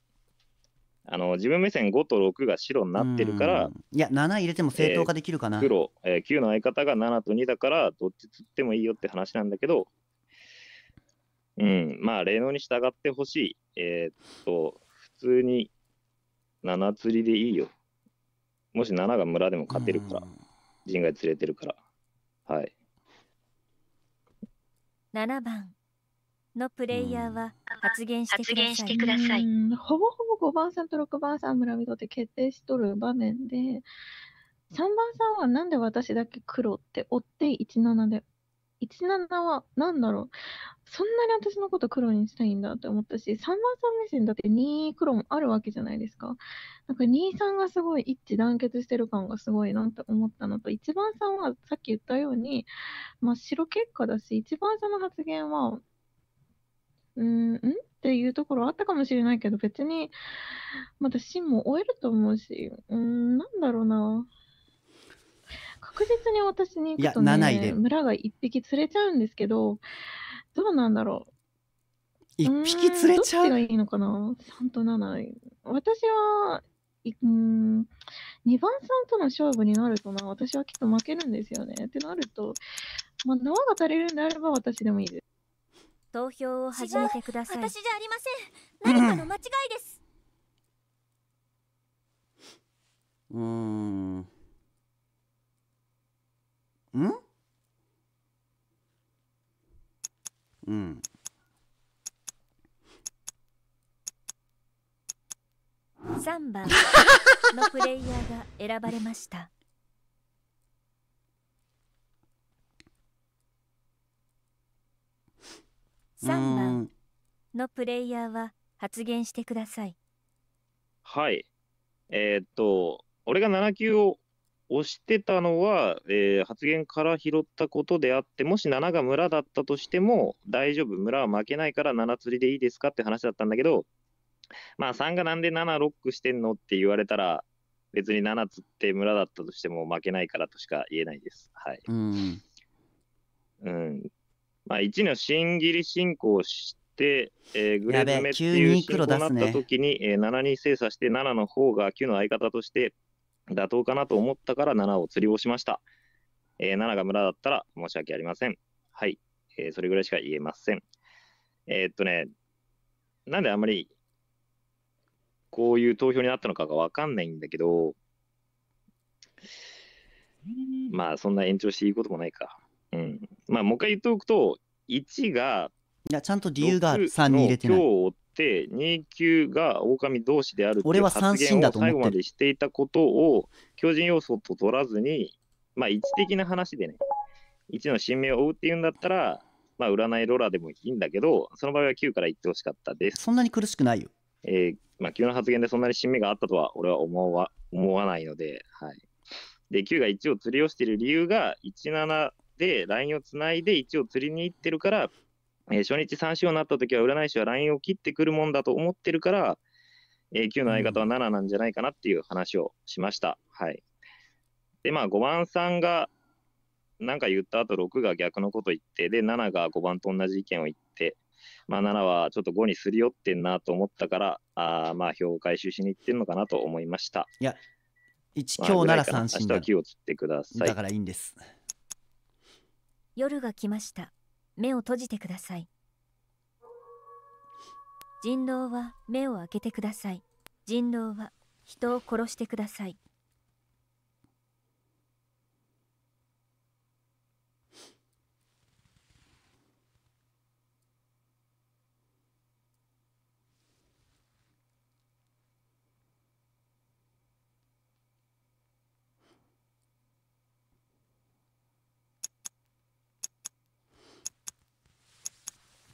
あの自分目線5と6が白になってるから、いや、7入れても正当化できるかな。えー、黒、えー、9の相方が7と2だから、どっち釣ってもいいよって話なんだけど、うん、まあ、例能に従ってほしい。えー、っと、普通に7釣りでいいよ。もし7が村でも勝てるから、陣外釣れてるから。はい。7番のプレイヤーは発言してください。ほぼほぼ5番さんと6番さん村人で決定しとる場面で、3番さんはなんで私だけ黒って追って17で、17は何だろう。そんなに私のこと黒にしたいんだって思ったし、3番さん目線だって2黒もあるわけじゃないですか。なんか2、んがすごい一致団結してる感がすごいなって思ったのと、1番さんはさっき言ったように、まあ白結果だし、1番さんの発言はうん、んっていうところあったかもしれないけど、別に、また芯も終えると思うし、うん、なんだろうな。確実に私に行くと、ね、いや位で村が1匹釣れちゃうんですけど、どうなんだろう。1匹釣れちゃうどっちがいいのかな ?3 と7位。私は、うん、2番さんとの勝負になるとな、私はきっと負けるんですよね。ってなると、まあ、縄が足りるんであれば私でもいいです。投票を始めてください私じゃありません何かの間違いですうんんうん3 番のプレイヤーが選ばれました3番のプレイヤーは発言してくださいはいえー、っと俺が7 9を押してたのは、えー、発言から拾ったことであってもし7が村だったとしても大丈夫村は負けないから7釣りでいいですかって話だったんだけどまあ3がなんで7ロックしてんのって言われたら別に7つって村だったとしても負けないからとしか言えないです。はい。うん、うん、まあ、1の新切り進行して、えー、グレーズメっていう進行になった時に、ねえー、7に精査して7の方が9の相方として妥当かなと思ったから7を釣りをしました、えー、7が村だったら申し訳ありませんはい、えー、それぐらいしか言えませんえー、っとねなんであんまりこういう投票になったのかがわかんないんだけどまあそんな延長していいこともないかうん。まあ、もう一回言っておくと、1が、いや、ちゃんと理由がある。3に入れてない。を追って、2級が狼同士である俺は三振だと思て最後までしていたことを、強靭要素と取らずに、まあ、一的な話でね、1の新名を追うっていうんだったら、まあ、占いローラーでもいいんだけど、その場合は9から言ってほしかったです。そんなに苦しくないよ。えー、まあ、急な発言でそんなに新名があったとは、俺は思わ思わないので、はい。で、9が1を釣りをしている理由が、17で LINE をつないで一応釣りに行ってるから、えー、初日三四になった時は占い師は LINE を切ってくるもんだと思ってるから、えー、の相方は7なんじゃないかなっていう話をしました。はい、でまあ5番さんが何か言った後6が逆のこと言って、で、7が5番と同じ意見を言って、まあ、7はちょっと5にすり寄ってんなと思ったから、あまあ、票を回収しに行ってんのかなと思いました。いや、1、強なら三振だ。明日は9を釣ってください。だからいいんです。夜が来ました。目を閉じてください。人狼は目を開けてください。人狼は人を殺してください。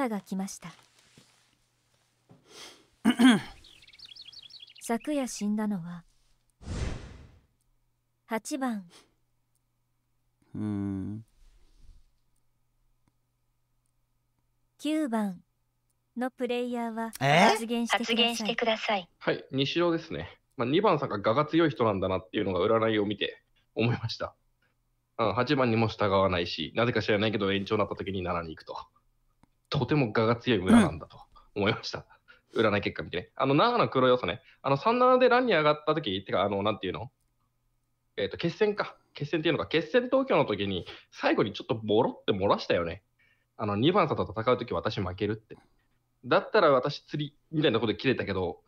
朝が来ました 昨夜死んだのは8番うん9番のプレイヤーは発言してください。はい、西尾ですね。まあ、2番さんが我が強い人なんだなっていうのが占いを見て思いました。うん、8番にも従わないし、なぜか知らないけど延長になった時に7に行くと。とても我が強い村なんだと思いました。うん、占い結果見てね。あの、長野黒要素ね。あの、37でランに上がった時、てか、あの、なんていうのえっ、ー、と、決戦か。決戦っていうのか、決戦東京の時に、最後にちょっとボロって漏らしたよね。あの、2番さんと戦う時私負けるって。だったら私釣り、みたいなことで切れたけど、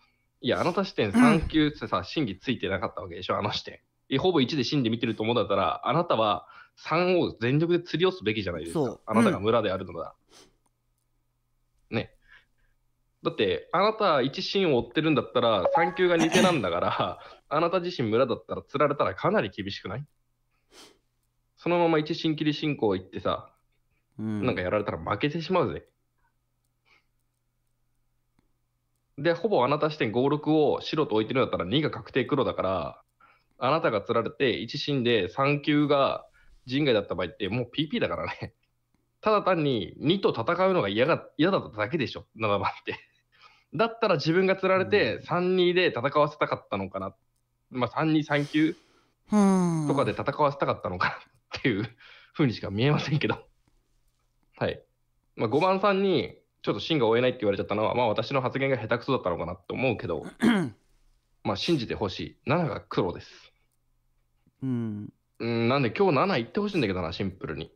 いや、あの他視点3級ってさ、審議ついてなかったわけでしょ、あの視点。ほぼ1で審議見てると思うんだったら、あなたは3を全力で釣り寄すべきじゃないですか。あなたが村であるのだ。うんだってあなた一シを追ってるんだったら産休が似てなんだから あなた自身村だったら釣られたらかなり厳しくないそのまま一新切り進行行ってさ、うん、なんかやられたら負けてしまうぜでほぼあなた視点56を白と置いてるんだったら2が確定黒だからあなたが釣られて一新で3級が人外だった場合ってもう PP だからねただ単に2と戦うのが嫌が嫌だっただけでしょ、7番ってだったら自分がつられて3-2で戦わせたかったのかな、まあ、3-2、3九。とかで戦わせたかったのかなっていう ふうにしか見えませんけど、はい。まあ、5番さんにちょっと芯が追えないって言われちゃったのは、まあ、私の発言が下手くそだったのかなと思うけど、まあ信じてほしい。7が黒です。うん。うんなんで今日7いってほしいんだけどな、シンプルに。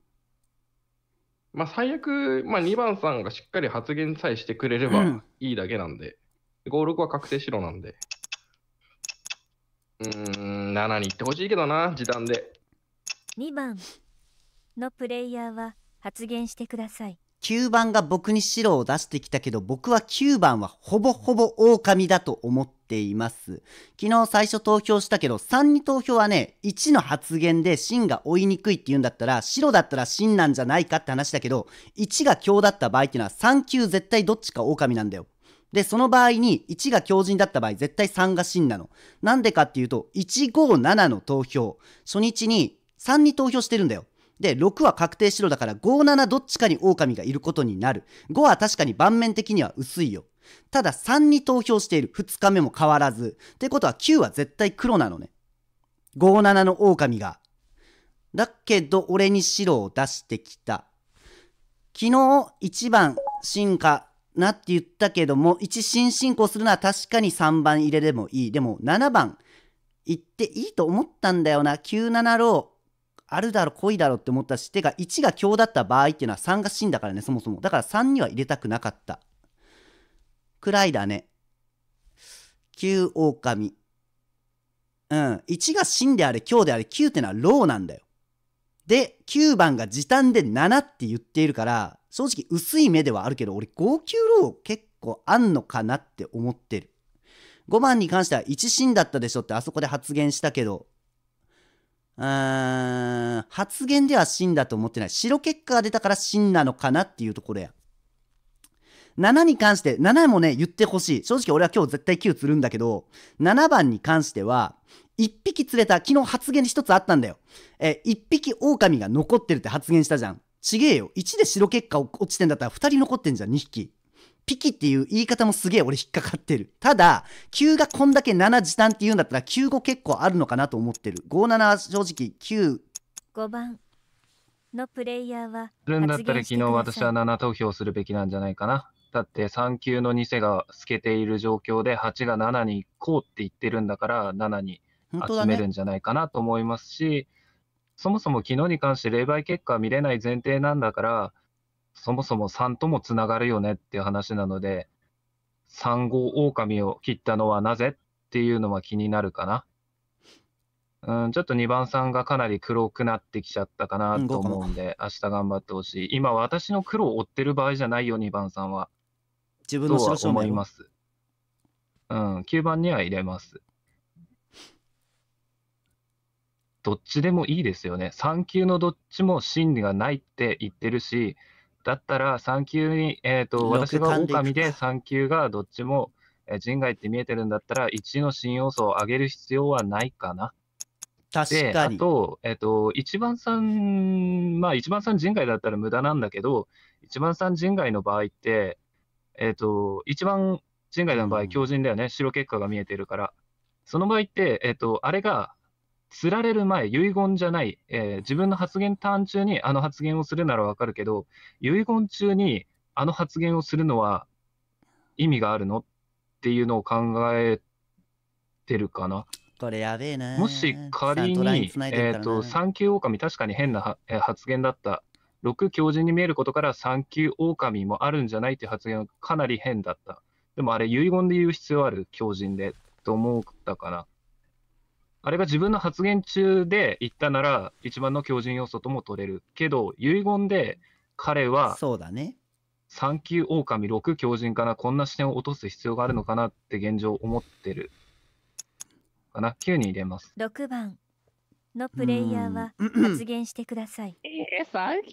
まあ、最悪、まあ、2番さんがしっかり発言さえしてくれればいいだけなんで、五、う、六、は確定白なんで。うん、7に行ってほしいけどな、時短で。2番のプレイヤーは発言してください。9番が僕に白を出してきたけど、僕は9番はほぼほぼ狼だと思っています。昨日最初投票したけど、3に投票はね、1の発言で真が追いにくいって言うんだったら、白だったら真なんじゃないかって話だけど、1が強だった場合っていうのは3級絶対どっちか狼なんだよ。で、その場合に1が強人だった場合、絶対3が真なの。なんでかっていうと、157の投票。初日に3に投票してるんだよ。で、6は確定白だから、57どっちかに狼がいることになる。5は確かに盤面的には薄いよ。ただ3に投票している。2日目も変わらず。ってことは9は絶対黒なのね。57の狼が。だけど俺に白を出してきた。昨日1番進化なって言ったけども、1新進行するのは確かに3番入れでもいい。でも7番行っていいと思ったんだよな。97ロー。あるだろ、濃いだろって思ったし、てか1が強だった場合っていうのは3が真んだからね、そもそも。だから3には入れたくなかった。らいだね。九狼。うん。1が真であれ、強であれ、9ってのはローなんだよ。で、9番が時短で7って言っているから、正直薄い目ではあるけど、俺5級ロー結構あんのかなって思ってる。5番に関しては1真だったでしょってあそこで発言したけど、うーん、発言では真だと思ってない。白結果が出たから真なのかなっていうところや。7に関して、7もね、言ってほしい。正直俺は今日絶対9釣るんだけど、7番に関しては、1匹釣れた、昨日発言一つあったんだよ。えー、1匹狼が残ってるって発言したじゃん。ちげえよ。1で白結果落ちてんだったら2人残ってんじゃん、2匹。ピキっていう言い方もすげえ俺引っかかってる。ただ、9がこんだけ7時短って言うんだったら、9後結構あるのかなと思ってる。57は正直9。5番のプレイヤーは。るんだったら昨日私は7投票するべきなんじゃないかな。だって3級の偽が透けている状況で、8が7に行こうって言ってるんだから、7に集めるんじゃないかなと思いますし、ね、そもそも昨日に関して霊媒結果は見れない前提なんだから、そもそも3ともつながるよねっていう話なので、3号狼を切ったのはなぜっていうのは気になるかな。うん、ちょっと2番さんがかなり黒くなってきちゃったかなと思うんで、明日頑張ってほしい。今、私の黒を追ってる場合じゃないよ、2番さんは。自分の白正面思います。うん、9番には入れます。どっちでもいいですよね。3級のどっちも真理がないって言ってるし、だったら3級に、えっ、ー、と、私が狼で3級がどっちも人外って見えてるんだったら、1の新要素を上げる必要はないかな。確かに。あと、えっ、ー、と、1番三、まあ1番三人外だったら無駄なんだけど、1番三人外の場合って、えっ、ー、と、一番、人外の場合、強靭だよね、白結果が見えてるから。その場合って、えっ、ー、と、あれが、釣られる前、遺言じゃない、えー、自分の発言ターン中にあの発言をするならわかるけど、遺言中にあの発言をするのは意味があるのっていうのを考えてるかな。これやべえな。もし仮に、えっ、ー、と、三級狼確かに変な発言だった6強人に見えることから3級狼もあるんじゃないっていう発言はかなり変だった。でもあれ遺言で言う必要ある狂人でと思ったかな。あれが自分の発言中で言ったなら一番の狂人要素とも取れるけど遺言で彼はそうだね3級狼6狂人かなこんな視点を落とす必要があるのかなって現状思ってるかな9に入れます6番のプレイヤーは発言してください。えー、サンキュ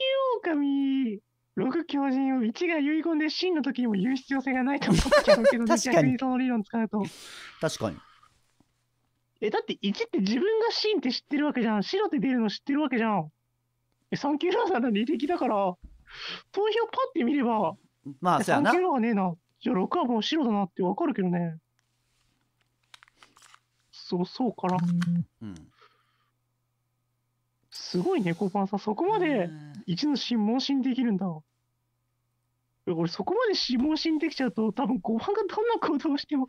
ー狼六強人を1が遺言で真の時にも言う必要性がないと思っちゃうけど、ね、確かにその理論使うと。確かに。え、だって1って自分が真って知ってるわけじゃん。白って出るの知ってるわけじゃん。え、サンキューラーさんの履歴だから、投票パッて見れば、まあ、そうやな。サンキューラーはねえな。じゃあ6はもう白だなってわかるけどね。そう、そうから。うん。すごい猫パンさん、そこまで一度指紋信できるんだ。俺そこまで指紋信できちゃうと多分ご飯がどんな行動をしても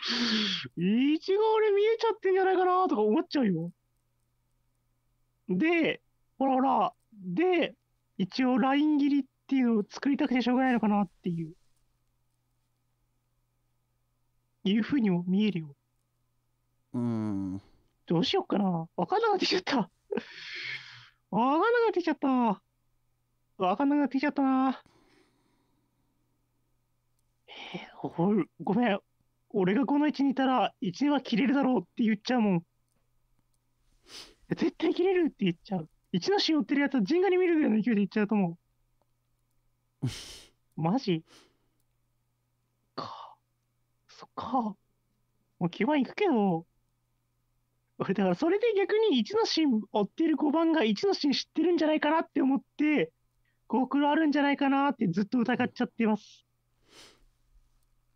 一が俺見えちゃってんじゃないかなとか思っちゃうよ。で、ほらほら、で、一応ライン切りっていうのを作りたくてしょうがないのかなっていう、いうふうにも見えるよ。うん。どうしよっかな。わかんなくなってきちゃった。わんなが出ちゃった。わんなが出ちゃったな。えー、ごめん。俺がこの位置にいたら、1は切れるだろうって言っちゃうもん。絶対切れるって言っちゃう。1の芯を追ってるやつは人ンに見るぐらいの勢いで言っちゃうと思う。マジか。そっか。もう基盤行くけど、俺、だからそれで逆に一の芯追ってる5番が一の芯知ってるんじゃないかなって思って、ゴークあるんじゃないかなってずっと疑っちゃってます。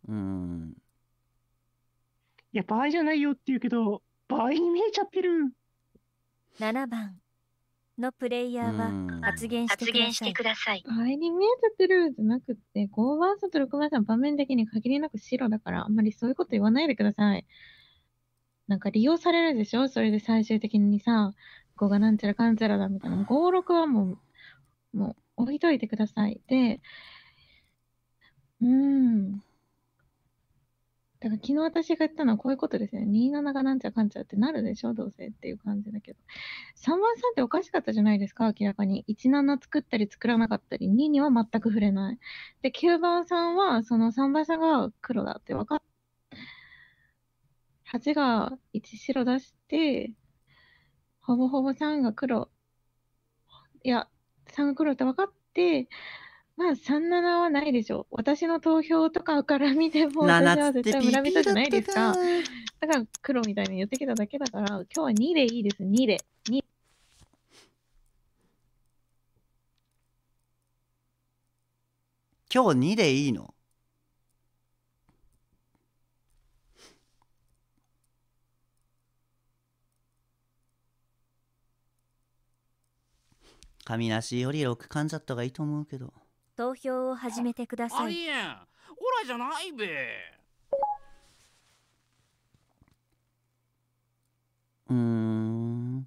うん。いや、場合じゃないよって言うけど、場合に見えちゃってる。7番のプレイヤーは発言してください。場合に見えちゃってるじゃなくて、5番さんと6番さん場面的に限りなく白だから、あんまりそういうこと言わないでください。なんか利用されるでしょそれで最終的にさ、ここがなんちゃらかんちゃらだみたいな。5、6はもう、もう置いといてください。で、うん。だから昨日私が言ったのはこういうことですね。27がなんちゃらかんちゃらってなるでしょどうせっていう感じだけど。3番さんっておかしかったじゃないですか明らかに。17作ったり作らなかったり、2には全く触れない。で、9番さんはその3番さんが黒だって分かっ8が1白出して、ほぼほぼ3が黒。いや、3が黒って分かって、まあ37はないでしょう。私の投票とかから見ても、私は絶対村人じゃないですか。だから黒みたいに寄ってきただけだから、今日は2でいいです、2で。2今日2でいいの神なしより6噛んじゃったがいいと思うけど投票を始めてくださいオラじゃないべうん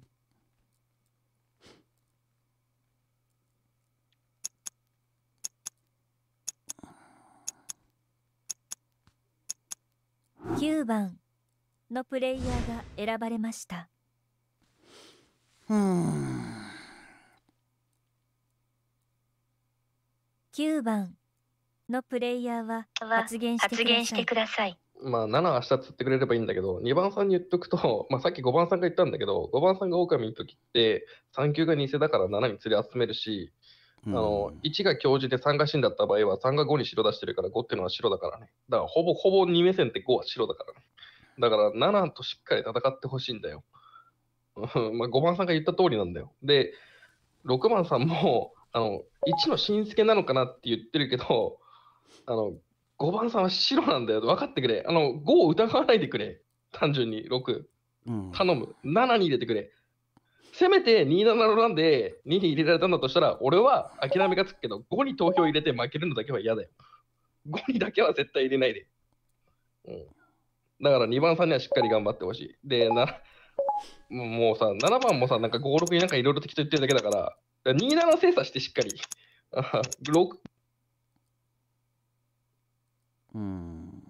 9番のプレイヤーが選ばれましたうん9番のプレイヤーは発言してください。まあ、7明日釣ってくれればいいんだけど、2番さんに言っとくと、まあ、さっき5番さんが言ったんだけど、5番さんが狼の時って、3級が偽だから7に釣り集めるし、あの1が教授で3が死んだった場合は、3が5に白出してるから、5っていうのは白だからね。だから、ほぼほぼ2目線って5は白だからね。だから、7としっかり戦ってほしいんだよ。まあ5番さんが言った通りなんだよ。で、6番さんも、あの1の新助なのかなって言ってるけどあの5番さんは白なんだよ分かってくれあの5を疑わないでくれ単純に6、うん、頼む7に入れてくれせめて276なんで2に入れられたんだとしたら俺は諦めがつくけど5に投票入れて負けるのだけは嫌だよ5にだけは絶対入れないで、うん、だから2番さんにはしっかり頑張ってほしいでなもうさ7番もさなんか56になんかいろいろ適当言ってるだけだからだ27精査してしっかり。6うん。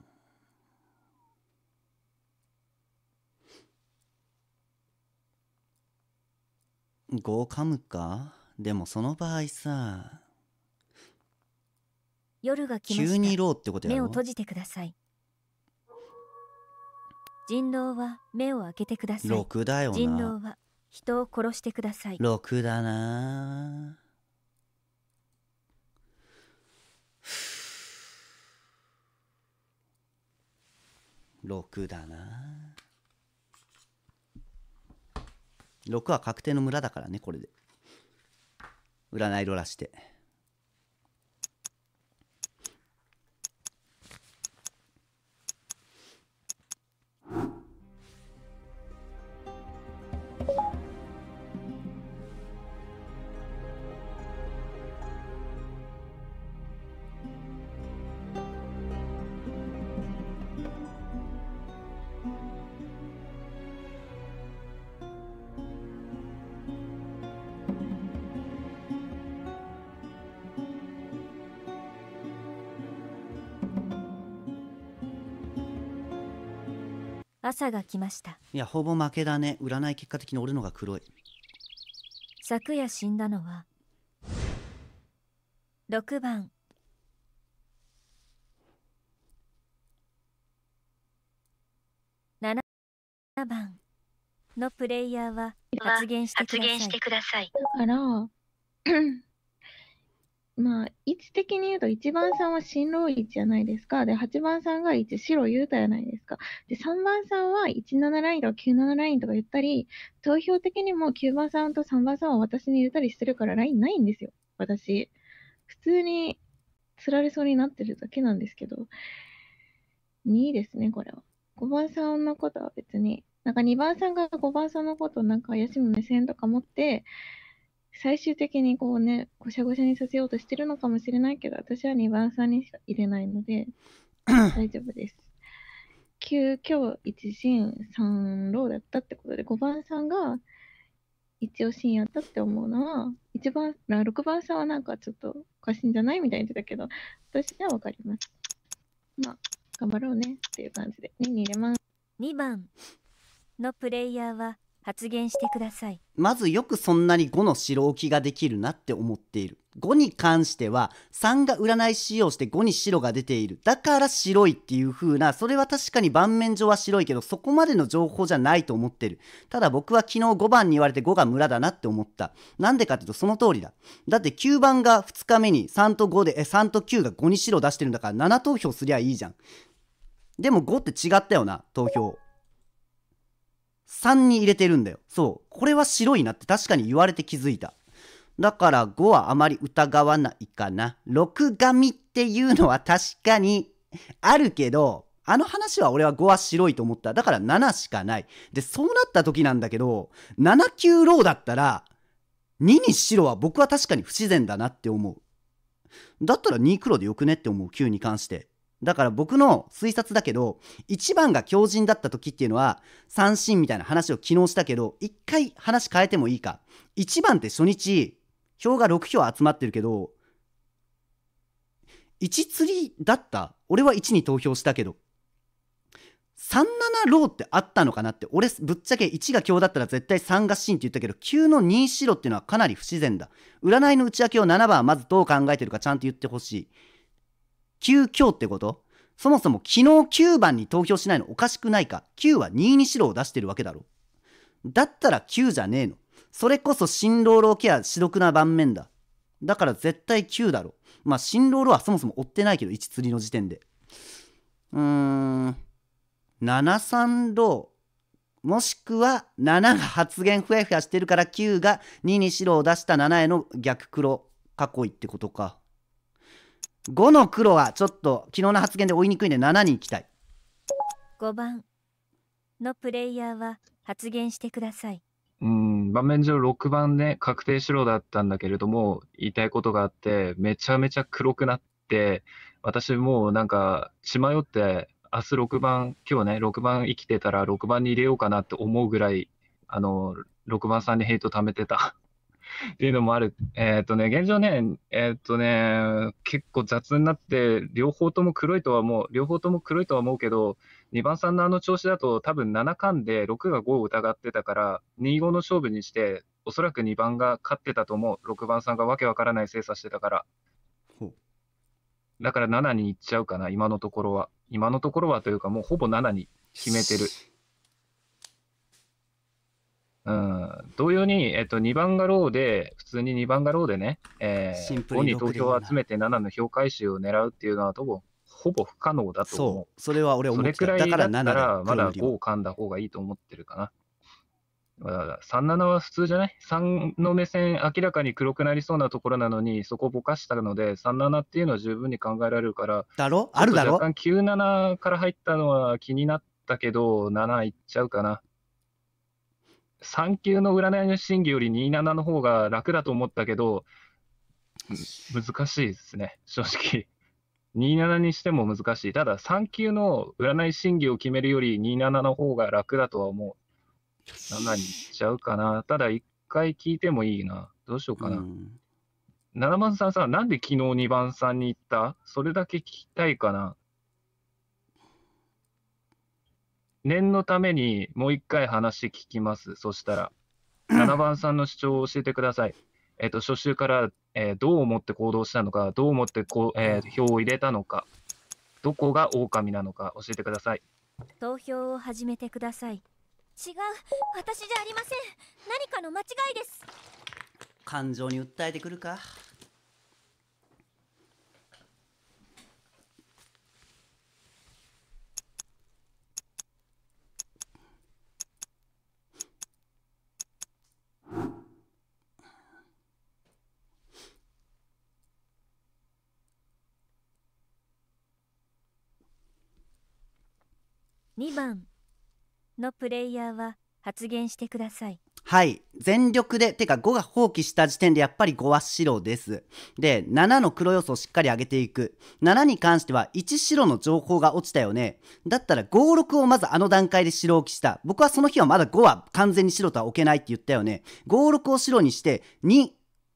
5噛むかでもその場合さ夜が来ま急にローってことやろ目を閉じてください人狼は目を開けてください6だよな人狼は人を殺してくださいろくだな六だな六は確定の村だからねこれで占いロラして。朝が来ましたいやほぼ負けだね占い結果的に俺のが黒い昨夜死んだのは6番7番のプレイヤーは発言してください。まあ、位置的に言うと、1番さんは新郎位置じゃないですか。で、8番さんが1、白優太じゃないですか。で、3番さんは17ラインとか97ラインとか言ったり、投票的にも9番さんと3番さんは私に言ったりしてるからラインないんですよ。私。普通に釣られそうになってるだけなんですけど、2位ですね、これは。5番さんのことは別に、なんか2番さんが5番さんのことなんか怪しむ目線とか持って、最終的にこうね、ごしゃごしゃにさせようとしてるのかもしれないけど、私は2番さんにしか入れないので、大丈夫です。9強1進3ローだったってことで、5番さんが一応芯やったって思うのは、1番、6番さんはなんかちょっとおかしいんじゃないみたいに言ってたけど、私には分かります。まあ、頑張ろうねっていう感じで、2に入れます。2番のプレイヤーは発言してくださいまずよくそんなに5の白置きができるなって思っている5に関しては3が占い仕様して5に白が出ているだから白いっていう風なそれは確かに盤面上は白いけどそこまでの情報じゃないと思ってるただ僕は昨日5番に言われて5が村だなって思ったなんでかっていうとその通りだだって9番が2日目に3と5でえ3と9が5に白出してるんだから7投票すりゃいいじゃんでも5って違ったよな投票3に入れてるんだよ。そう。これは白いなって確かに言われて気づいた。だから5はあまり疑わないかな。6神っていうのは確かにあるけど、あの話は俺は5は白いと思った。だから7しかない。で、そうなった時なんだけど、7級ローだったら、2に白は僕は確かに不自然だなって思う。だったら2黒でよくねって思う、9に関して。だから僕の推察だけど、1番が強靭だった時っていうのは、三振みたいな話を昨日したけど、1回話変えてもいいか。1番って初日、票が6票集まってるけど、1釣りだった俺は1に投票したけど。37ローってあったのかなって。俺、ぶっちゃけ1が強だったら絶対3が真って言ったけど、9の2白っていうのはかなり不自然だ。占いの内訳を7番はまずどう考えてるかちゃんと言ってほしい。9強ってことそもそも昨日9番に投票しないのおかしくないか ?9 は2位に白を出してるわけだろ。だったら9じゃねえの。それこそ新老老ケア、白くな盤面だ。だから絶対9だろ。まあ、新老老はそもそも追ってないけど、1釣りの時点で。うーん、73老。もしくは7が発言ふやふやしてるから9が2に白を出した7への逆黒囲いってことか。5の黒はちょっと昨日の発言で追いにくいんで7に行きたい5番のプレイヤーは発言してくださいうん盤面上6番ね、確定白だったんだけれども言いたいことがあってめちゃめちゃ黒くなって私もうなんか血迷って明日6番今日ね6番生きてたら6番に入れようかなって思うぐらいあの6番さんにヘイト貯めてたっていうのもある。えっ、ー、とね、現状ね、えっ、ー、とね、結構雑になって、両方とも黒いとは思う、両方とも黒いとは思うけど、2番さんのあの調子だと多分7冠で6が5を疑ってたから、2-5の勝負にして、おそらく2番が勝ってたと思う。6番さんがわけわからない精査してたから。だから7にいっちゃうかな、今のところは。今のところはというか、もうほぼ7に決めてる。同様に、えっと、2番がローで、普通に2番がローでね、えー、5に投票を集めて7の票回収を狙うっていうのは、ほぼほぼ不可能だと思う。それは俺思ってた。それくらいだったら、まだ5を噛んだ方がいいと思ってるかな。37は普通じゃない ?3 の目線、明らかに黒くなりそうなところなのに、そこぼかしたので、37っていうのは十分に考えられるから、だろあるだろ若干97から入ったのは気になったけど、7いっちゃうかな。3級の占いの審議より27の方が楽だと思ったけど、難しいですね、正直。27にしても難しい。ただ、3級の占い審議を決めるより27の方が楽だとは思う。7にしちゃうかな。ただ、1回聞いてもいいな。どうしようかな。うん、7番さんさ、なんで昨日2番さんに行ったそれだけ聞きたいかな。念のためにもう一回話聞きます。そしたら、7 番さんの主張を教えてください。えっ、と、初週から、えー、どう思って行動したのか、どう思ってこえー、票を入れたのか、どこが狼なのか教えてください。投票を始めてください。違う、私じゃありません。何かの間違いです。感情に訴えてくるか。2番のプレイヤーは発言してください。はい。全力で、てか5が放棄した時点でやっぱり5は白です。で、7の黒要素をしっかり上げていく。7に関しては1白の情報が落ちたよね。だったら5、6をまずあの段階で白置きした。僕はその日はまだ5は完全に白とは置けないって言ったよね。5、6を白にして、2、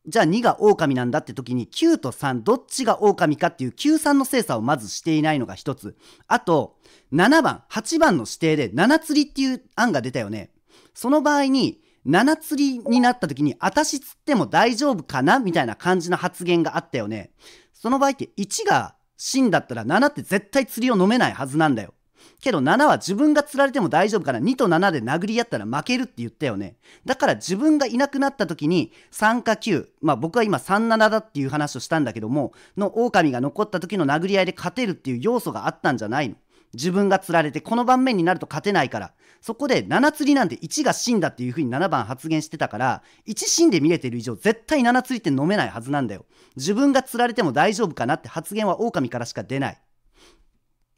じゃあ2が狼なんだって時に9と3どっちが狼かっていう93の精査をまずしていないのが1つ。あと、7番、8番の指定で7釣りっていう案が出たよね。その場合に、7釣りになった時に、私釣っても大丈夫かなみたいな感じの発言があったよね。その場合って1が真だったら7って絶対釣りを飲めないはずなんだよ。けど7は自分が釣られても大丈夫かな。2と7で殴り合ったら負けるって言ったよね。だから自分がいなくなった時に3か9、まあ僕は今37だっていう話をしたんだけども、の狼が残った時の殴り合いで勝てるっていう要素があったんじゃないの。自分が釣られてこの盤面になると勝てないからそこで7釣りなんて1が死んだっていうふうに7番発言してたから1死んで見れてる以上絶対7釣りって飲めないはずなんだよ自分が釣られても大丈夫かなって発言は狼からしか出ない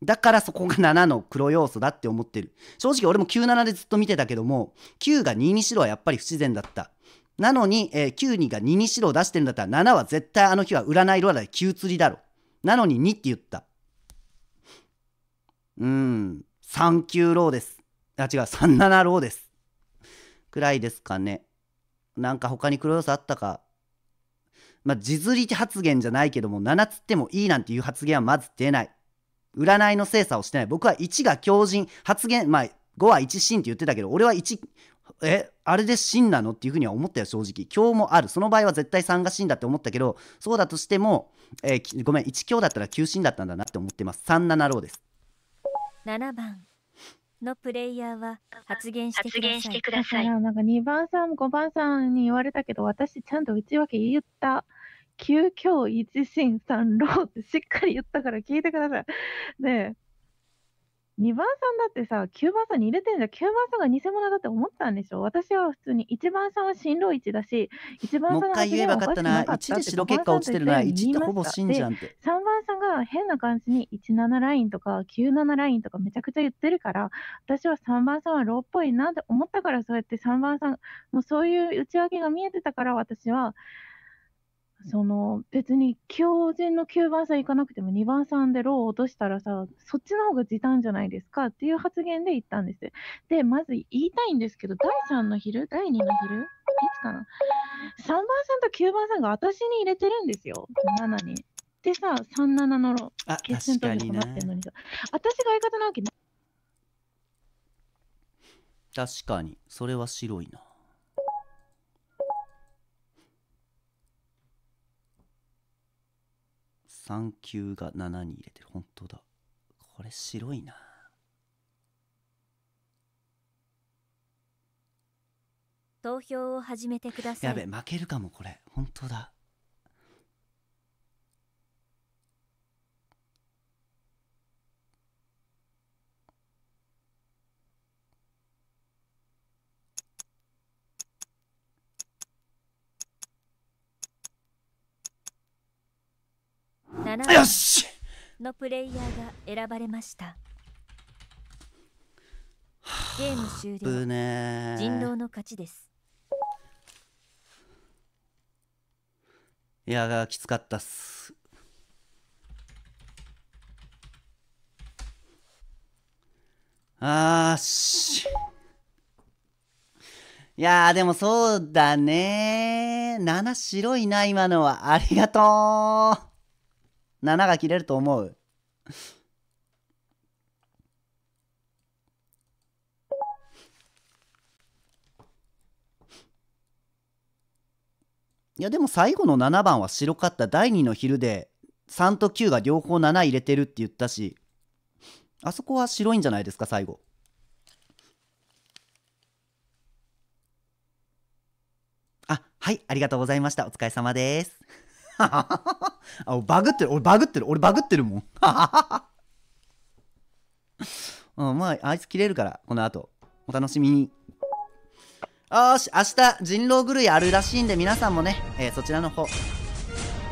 だからそこが7の黒要素だって思ってる。正直俺も97でずっと見てたけども、9が2にしろはやっぱり不自然だった。なのに、えー、92が2に白を出してるんだったら7は絶対あの日は占いローラで9釣りだろ。なのに2って言った。うーん、3級ローです。あ、違う、37ローです。くらいですかね。なんか他に黒要素あったか。まあ、地釣り発言じゃないけども、7つってもいいなんていう発言はまず出ない。占いの精査をしてない。僕は1が強人、発言、まあ、5は1真って言ってたけど、俺は1、え、あれで真なのっていうふうには思ったよ、正直。今日もある。その場合は絶対3が真だって思ったけど、そうだとしても、えー、ごめん、1強だったら9真だったんだなって思ってます。3、7ローです。7番のプレイヤーは発言してください。ださいなんか2番さん、5番さんに言われたけど、私ちゃんと内訳言った。9強1進3ロってしっかり言ったから聞いてください。で、2番さんだってさ、9番さんに入れてんじゃん。9番さんが偽物だって思ったんでしょ私は普通に1番さんは新郎1だし、1番さんもう一回言えばかったな。1で白結果落ちてるな。1ってほぼ新じゃんって。3番さんが変な感じに17ラインとか97ラインとかめちゃくちゃ言ってるから、私は3番さんはローっぽいなって思ったから、そうやって3番さん、もうそういう内訳が見えてたから私は、その別に強人の9番さん行かなくても2番さんでローを落としたらさ、そっちの方が時短じゃないですかっていう発言で言ったんです。で、まず言いたいんですけど、第3の昼第2の昼いつかな ?3 番さんと9番さんが私に入れてるんですよ、7に。でさ、37のロー、決戦投になってんのにさ、私が相方なわけ確かに、それは白いな。3級が7に入れてる本当だこれ白いな投票を始めてくださいやべ負けるかもこれ本当だよしのプレイヤーが選ばれましたゲーム終了人狼の勝ちですいやがきつかったっすあーしいやーでもそうだねー7白いな今のはありがとう7が切れると思ういやでも最後の7番は白かった第2の昼で3と9が両方7入れてるって言ったしあそこは白いんじゃないですか最後。あ、はい、ありがとうございました。お疲れ様です。あ、バグってる。俺バグってる。俺バグってるもん。うん、まあ、あいつ切れるから、この後。お楽しみに。よし、明日、人狼狂いあるらしいんで、皆さんもね、えー、そちらの方、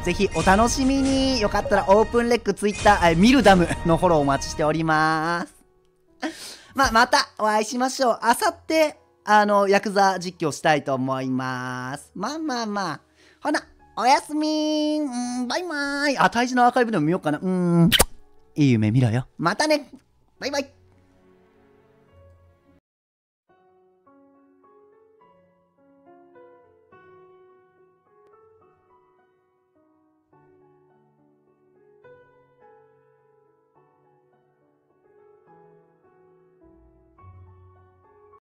ぜひお楽しみに。よかったら、オープンレック、ツイッター、えー、ミルダムのフォローお待ちしております。まあ、またお会いしましょう。あさって、あの、ヤクザ実況したいと思います。まあまあまあ。ほな。おやすみんバイバイあ、大事なアーカイブでも見ようかな。うん。いい夢見ろよ。またねバイバイ